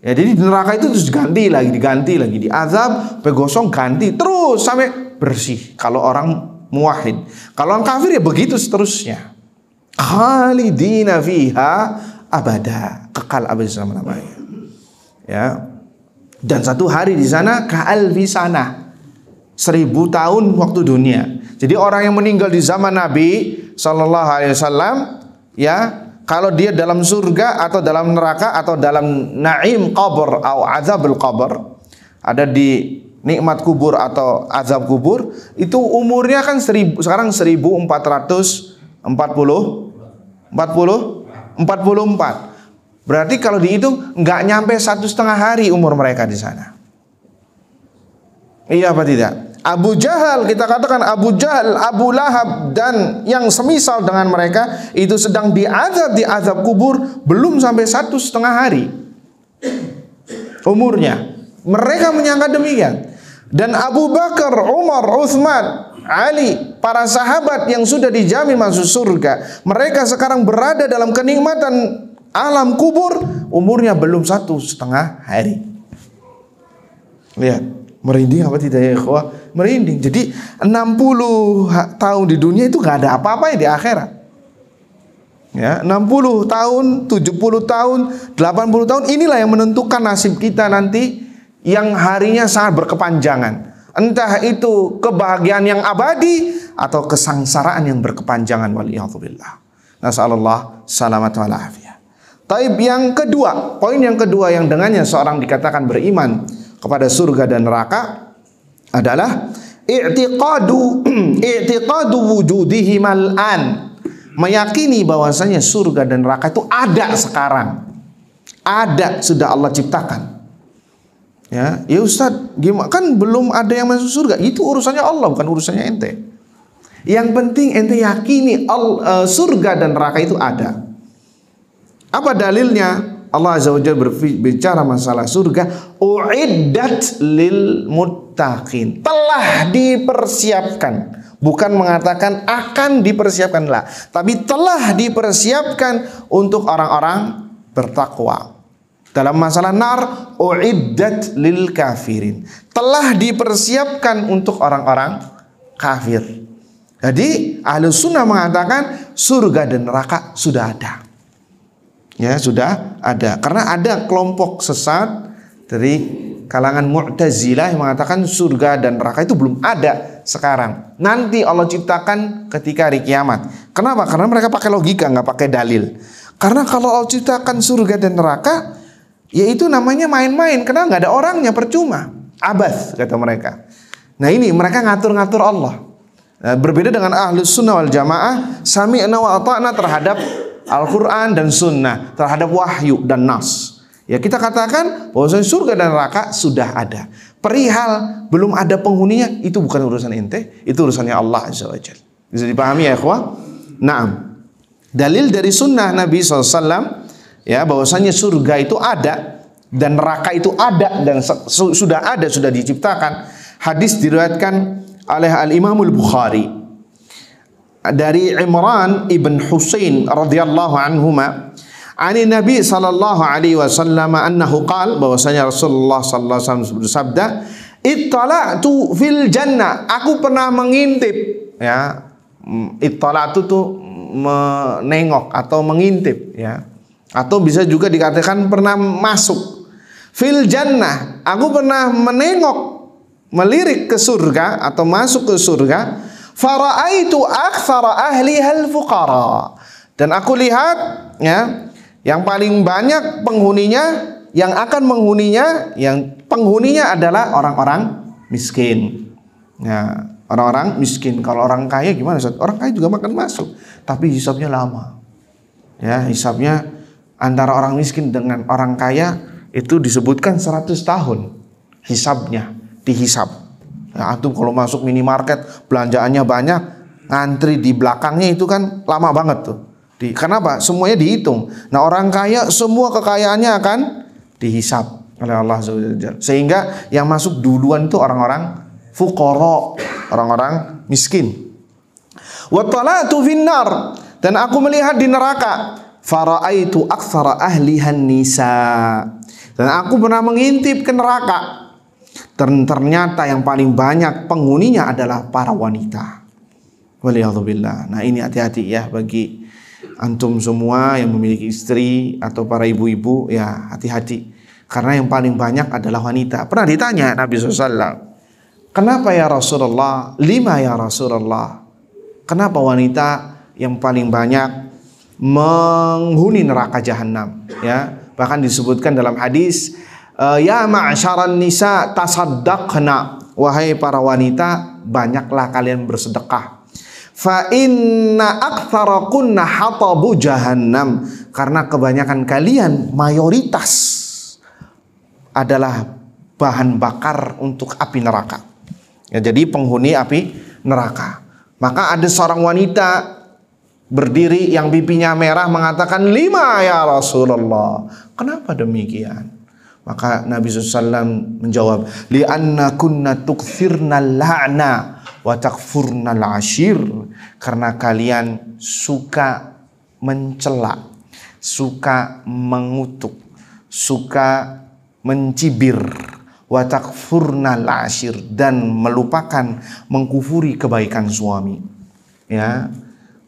Ya jadi di neraka itu terus diganti lagi, diganti lagi, di azab pegosong ganti terus sampai bersih. Kalau orang muwahid, kalau orang kafir ya begitu seterusnya. Khalidina fiha abada, kekal abad selama-lamanya. Ya. Dan satu hari di sana ka'al sana. Seribu tahun waktu dunia. Jadi orang yang meninggal di zaman Nabi Shallallahu Alaihi Wasallam, ya kalau dia dalam surga atau dalam neraka atau dalam naim kubur atau azabul kubur, ada di nikmat kubur atau azab kubur itu umurnya kan seribu, sekarang 1440 40 44 berarti kalau dihitung nggak nyampe satu setengah hari umur mereka di sana iya apa tidak Abu Jahal kita katakan Abu Jahal, Abu Lahab dan yang semisal dengan mereka itu sedang diazab di azab kubur belum sampai satu setengah hari umurnya. Mereka menyangka demikian. Dan Abu Bakar, Umar, Uthman, Ali, para sahabat yang sudah dijamin masuk surga, mereka sekarang berada dalam kenikmatan alam kubur, umurnya belum satu setengah hari. Lihat, merinding apa tidak ya ikhwah? merinding. Jadi 60 tahun di dunia itu nggak ada apa-apa ya di akhirat. Ya, 60 tahun, 70 tahun, 80 tahun inilah yang menentukan nasib kita nanti yang harinya sangat berkepanjangan. Entah itu kebahagiaan yang abadi atau kesangsaraan yang berkepanjangan waliyadzubillah. Nasallallah salamat wa Taib yang kedua, poin yang kedua yang dengannya seorang dikatakan beriman kepada surga dan neraka adalah i'tiqadu (clears throat) i'tiqadu wujudihi an meyakini bahwasanya surga dan neraka itu ada sekarang ada sudah Allah ciptakan ya ya Ustaz gimana kan belum ada yang masuk surga itu urusannya Allah bukan urusannya ente yang penting ente yakini eh, surga dan neraka itu ada apa dalilnya Allah Azza wa Jal berbicara masalah surga uiddat lil muttaqin telah dipersiapkan bukan mengatakan akan dipersiapkan lah tapi telah dipersiapkan untuk orang-orang bertakwa dalam masalah nar uiddat lil kafirin telah dipersiapkan untuk orang-orang kafir jadi ahli sunnah mengatakan surga dan neraka sudah ada ya sudah ada karena ada kelompok sesat dari kalangan Mu'tazilah yang mengatakan surga dan neraka itu belum ada sekarang. Nanti Allah ciptakan ketika hari kiamat. Kenapa? Karena mereka pakai logika, nggak pakai dalil. Karena kalau Allah ciptakan surga dan neraka, yaitu namanya main-main. Karena nggak ada orangnya, percuma. Abad, kata mereka. Nah ini mereka ngatur-ngatur Allah. Nah, berbeda dengan ahlus sunnah wal jamaah, sami'na wa ta'na terhadap Al-Quran dan Sunnah terhadap wahyu dan nas. Ya kita katakan bahwasanya surga dan neraka sudah ada. Perihal belum ada penghuninya itu bukan urusan ente, itu urusannya Allah Azza wa Bisa dipahami ya ikhwah? Naam. Dalil dari sunnah Nabi SAW ya bahwasanya surga itu ada dan neraka itu ada dan sudah ada sudah diciptakan. Hadis diriwayatkan oleh Al Imamul Bukhari dari Imran ibn Husain radhiyallahu ma ani Nabi sallallahu alaihi wasallam annahu qal bahwasanya Rasulullah sallallahu alaihi wasallam bersabda ittala'tu fil jannah aku pernah mengintip ya ittala'tu tuh menengok atau mengintip ya atau bisa juga dikatakan pernah masuk fil jannah aku pernah menengok melirik ke surga atau masuk ke surga Fara'aitu aktsara hal fukara Dan aku lihat ya, yang paling banyak penghuninya yang akan menghuninya yang penghuninya adalah orang-orang miskin. Ya, orang-orang miskin. Kalau orang kaya gimana? Orang kaya juga makan masuk, tapi hisapnya lama. Ya, hisapnya antara orang miskin dengan orang kaya itu disebutkan 100 tahun hisapnya dihisap. Nah, antum kalau masuk minimarket belanjaannya banyak, ngantri di belakangnya itu kan lama banget tuh. Di, kenapa? Semuanya dihitung. Nah orang kaya semua kekayaannya akan dihisap oleh Allah Sehingga yang masuk duluan itu orang-orang fukoro, orang-orang miskin. Wattalatu finnar dan aku melihat di neraka faraaitu aksara ahlihan nisa. Dan aku pernah mengintip ke neraka ternyata yang paling banyak penghuninya adalah para wanita. Waliyahzubillah. Nah ini hati-hati ya bagi antum semua yang memiliki istri atau para ibu-ibu ya hati-hati. Karena yang paling banyak adalah wanita. Pernah ditanya Nabi SAW. Kenapa ya Rasulullah? Lima ya Rasulullah. Kenapa wanita yang paling banyak menghuni neraka jahanam? Ya, bahkan disebutkan dalam hadis Eh, ya ma'asyaran nisa tasaddaqna wahai para wanita banyaklah kalian bersedekah fa inna aktsarakunna hatabu jahannam karena kebanyakan kalian mayoritas adalah bahan bakar untuk api neraka ya jadi penghuni api neraka maka ada seorang wanita berdiri yang pipinya merah mengatakan lima ya Rasulullah. Kenapa demikian? Maka Nabi SAW menjawab, "Li'anna kunna tukfirna la'na wa takfurna Karena kalian suka mencela, suka mengutuk, suka mencibir, wa takfurna ashir dan melupakan mengkufuri kebaikan suami. Ya.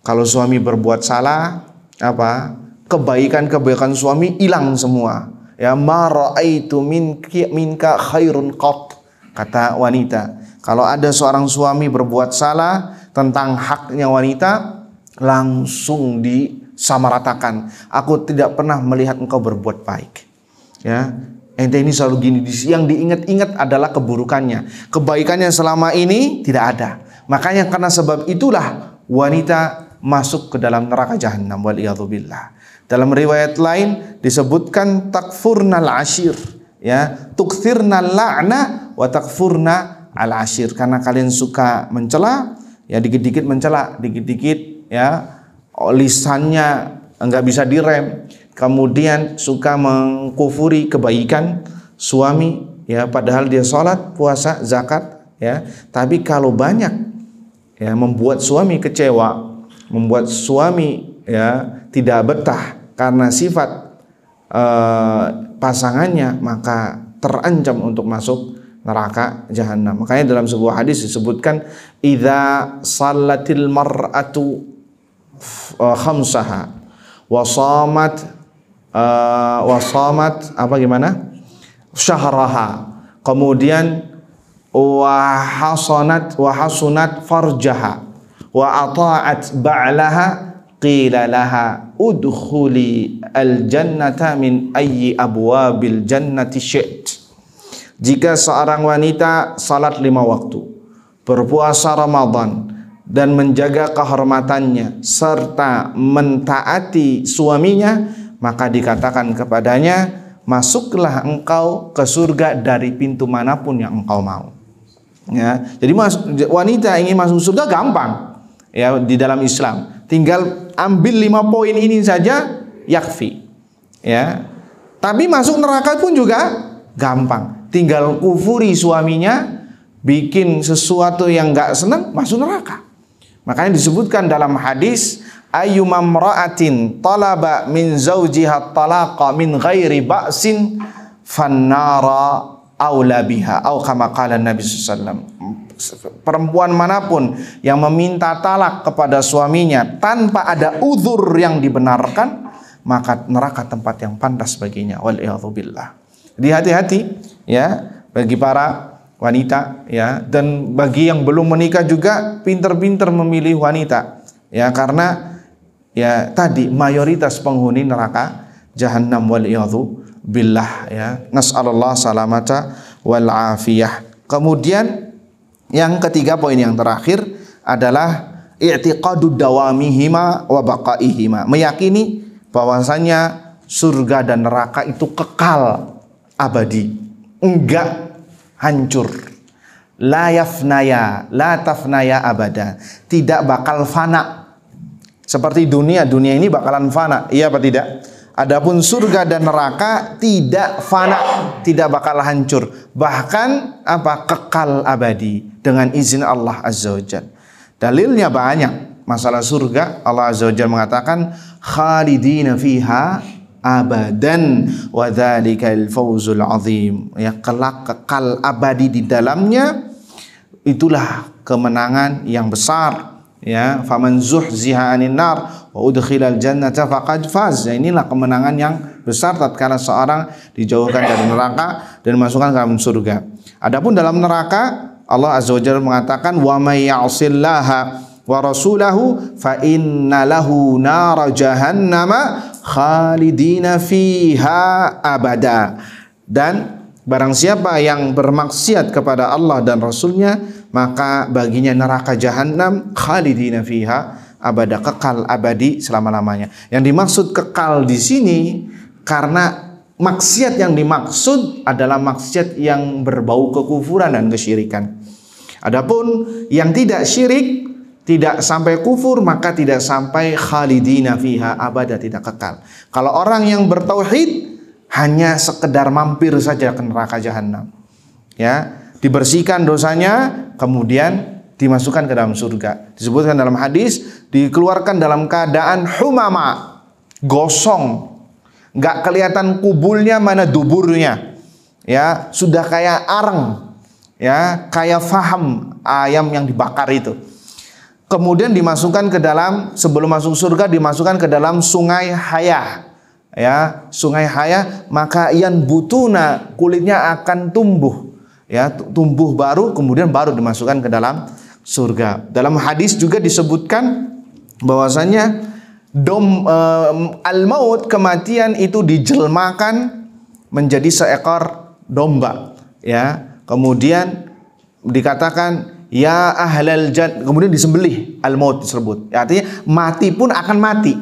Kalau suami berbuat salah, apa? Kebaikan-kebaikan suami hilang semua ya ma raaitu minki minka khairun qat kata wanita kalau ada seorang suami berbuat salah tentang haknya wanita langsung disamaratakan aku tidak pernah melihat engkau berbuat baik ya ente ini selalu gini yang diingat-ingat adalah keburukannya kebaikannya selama ini tidak ada makanya karena sebab itulah wanita masuk ke dalam neraka jahanam wal billah dalam riwayat lain disebutkan al ashir, ya, tukthirna la'na wa takfurna al ashir karena kalian suka mencela, ya dikit-dikit mencela, dikit-dikit ya oh, lisannya enggak bisa direm, kemudian suka mengkufuri kebaikan suami ya padahal dia sholat puasa zakat ya tapi kalau banyak ya membuat suami kecewa membuat suami ya tidak betah karena sifat e, pasangannya maka terancam untuk masuk neraka jahanam. Makanya dalam sebuah hadis disebutkan idza salatil mar'atu eh, khamsaha wa shamat eh, wa shamat apa gimana? syahraha. Kemudian wa hasanat wa hasunat farjaha wa ata'at ba'laha qila laha udkhuli al jannata min ayyi abwabil jannati syi't jika seorang wanita salat lima waktu berpuasa Ramadan dan menjaga kehormatannya serta mentaati suaminya maka dikatakan kepadanya masuklah engkau ke surga dari pintu manapun yang engkau mau ya jadi mas, wanita ingin masuk surga gampang ya di dalam Islam Tinggal ambil lima poin ini saja yakfi. Ya. Tapi masuk neraka pun juga gampang. Tinggal kufuri suaminya, bikin sesuatu yang nggak senang masuk neraka. Makanya disebutkan dalam hadis ayyumam ra'atin talaba min zaujiha talaqa min ghairi ba'sin fannara aula biha au kama qala Nabi sallallahu perempuan manapun yang meminta talak kepada suaminya tanpa ada uzur yang dibenarkan, maka neraka tempat yang pantas baginya. Wal billah. Jadi hati-hati ya bagi para wanita ya dan bagi yang belum menikah juga pinter-pinter memilih wanita ya karena ya tadi mayoritas penghuni neraka jahanam wal billah ya nasallallahu salamata wal afiyah kemudian yang ketiga poin yang terakhir adalah i'tiqadu dawamihima wa baqaihima. Meyakini bahwasanya surga dan neraka itu kekal abadi. Enggak hancur. La yafnaya, la tafnaya abada. Tidak bakal fana. Seperti dunia, dunia ini bakalan fana. Iya apa tidak? Adapun surga dan neraka tidak fana, tidak bakal hancur, bahkan apa kekal abadi dengan izin Allah Azza wa Dalilnya banyak. Masalah surga Allah Azza wa Jal mengatakan khalidina fiha abadan wa dzalikal fawzul azim. Ya kelak kekal abadi di dalamnya itulah kemenangan yang besar ya faman zuhziha anin nar wa udkhilal jannata faqad faz ya inilah kemenangan yang besar tatkala seorang dijauhkan dari neraka dan masukkan ke dalam surga adapun dalam neraka Allah azza wajalla mengatakan wa may ya'sillaha wa rasulahu fa inna lahu nar jahannama khalidina fiha abada dan barang siapa yang bermaksiat kepada Allah dan rasulnya maka baginya neraka jahanam khalidina fiha abada kekal abadi selama-lamanya. Yang dimaksud kekal di sini karena maksiat yang dimaksud adalah maksiat yang berbau kekufuran dan kesyirikan. Adapun yang tidak syirik, tidak sampai kufur, maka tidak sampai khalidina fiha abada, tidak kekal. Kalau orang yang bertauhid hanya sekedar mampir saja ke neraka jahanam. Ya, dibersihkan dosanya, kemudian dimasukkan ke dalam surga. Disebutkan dalam hadis, dikeluarkan dalam keadaan humama, gosong, nggak kelihatan kubulnya mana duburnya, ya sudah kayak arang, ya kayak faham ayam yang dibakar itu. Kemudian dimasukkan ke dalam sebelum masuk surga dimasukkan ke dalam sungai Hayah. Ya, sungai Hayah maka yang butuna kulitnya akan tumbuh ya tumbuh baru kemudian baru dimasukkan ke dalam surga. Dalam hadis juga disebutkan bahwasanya dom e, al maut kematian itu dijelmakan menjadi seekor domba ya. Kemudian dikatakan ya ahlal jan kemudian disembelih al maut disebut. Ya, artinya mati pun akan mati.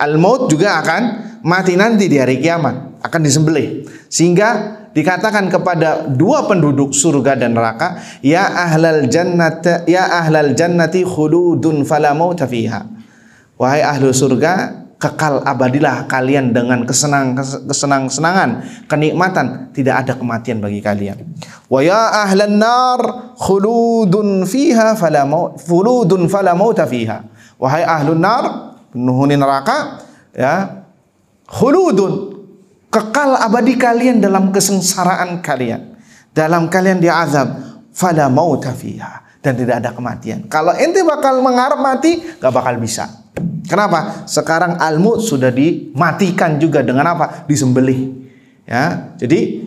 Al maut juga akan mati nanti di hari kiamat, akan disembelih. Sehingga dikatakan kepada dua penduduk surga dan neraka ya ahlal jannati ya ahlal jannati khuludun fala mauta fiha wahai ahlu surga kekal abadilah kalian dengan kesenang kesenang-senangan kenikmatan tidak ada kematian bagi kalian wa ya ahlan nar khuludun fiha fala khuludun fala mauta fiha wahai ahlun nar penghuni neraka ya khuludun kekal abadi kalian dalam kesengsaraan kalian dalam kalian diazab fala mauta fiha dan tidak ada kematian kalau ente bakal mengharap mati gak bakal bisa kenapa sekarang almu sudah dimatikan juga dengan apa disembelih ya jadi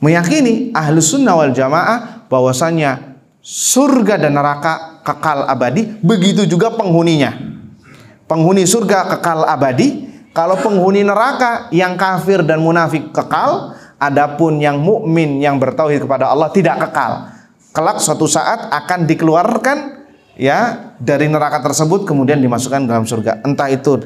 meyakini ahlus sunnah wal jamaah bahwasanya surga dan neraka kekal abadi begitu juga penghuninya penghuni surga kekal abadi kalau penghuni neraka yang kafir dan munafik kekal, adapun yang mukmin yang bertauhid kepada Allah tidak kekal. Kelak suatu saat akan dikeluarkan ya dari neraka tersebut kemudian dimasukkan dalam surga. Entah itu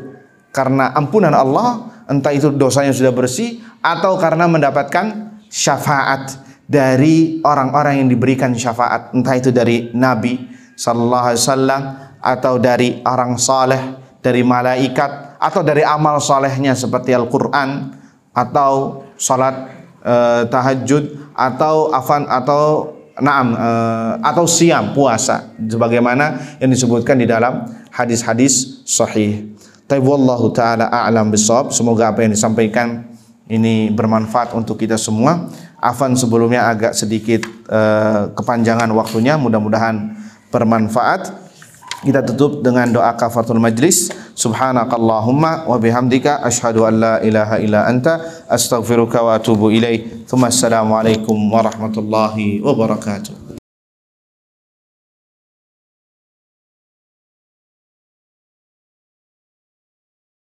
karena ampunan Allah, entah itu dosanya sudah bersih atau karena mendapatkan syafaat dari orang-orang yang diberikan syafaat, entah itu dari nabi sallallahu alaihi wasallam atau dari orang saleh, dari malaikat atau dari amal solehnya seperti Al-Quran atau salat e, tahajud atau afan atau naam e, atau siam puasa sebagaimana yang disebutkan di dalam hadis-hadis sahih. Tapi taala a'lam bisawab. Semoga apa yang disampaikan ini bermanfaat untuk kita semua. Afan sebelumnya agak sedikit e, kepanjangan waktunya, mudah-mudahan bermanfaat. Kita tutup dengan doa kafaratul majlis. Subhanakallahumma wa bihamdika asyhadu an la ilaha illa anta astaghfiruka wa atubu ilaik. Tsumma assalamu alaikum warahmatullahi wabarakatuh.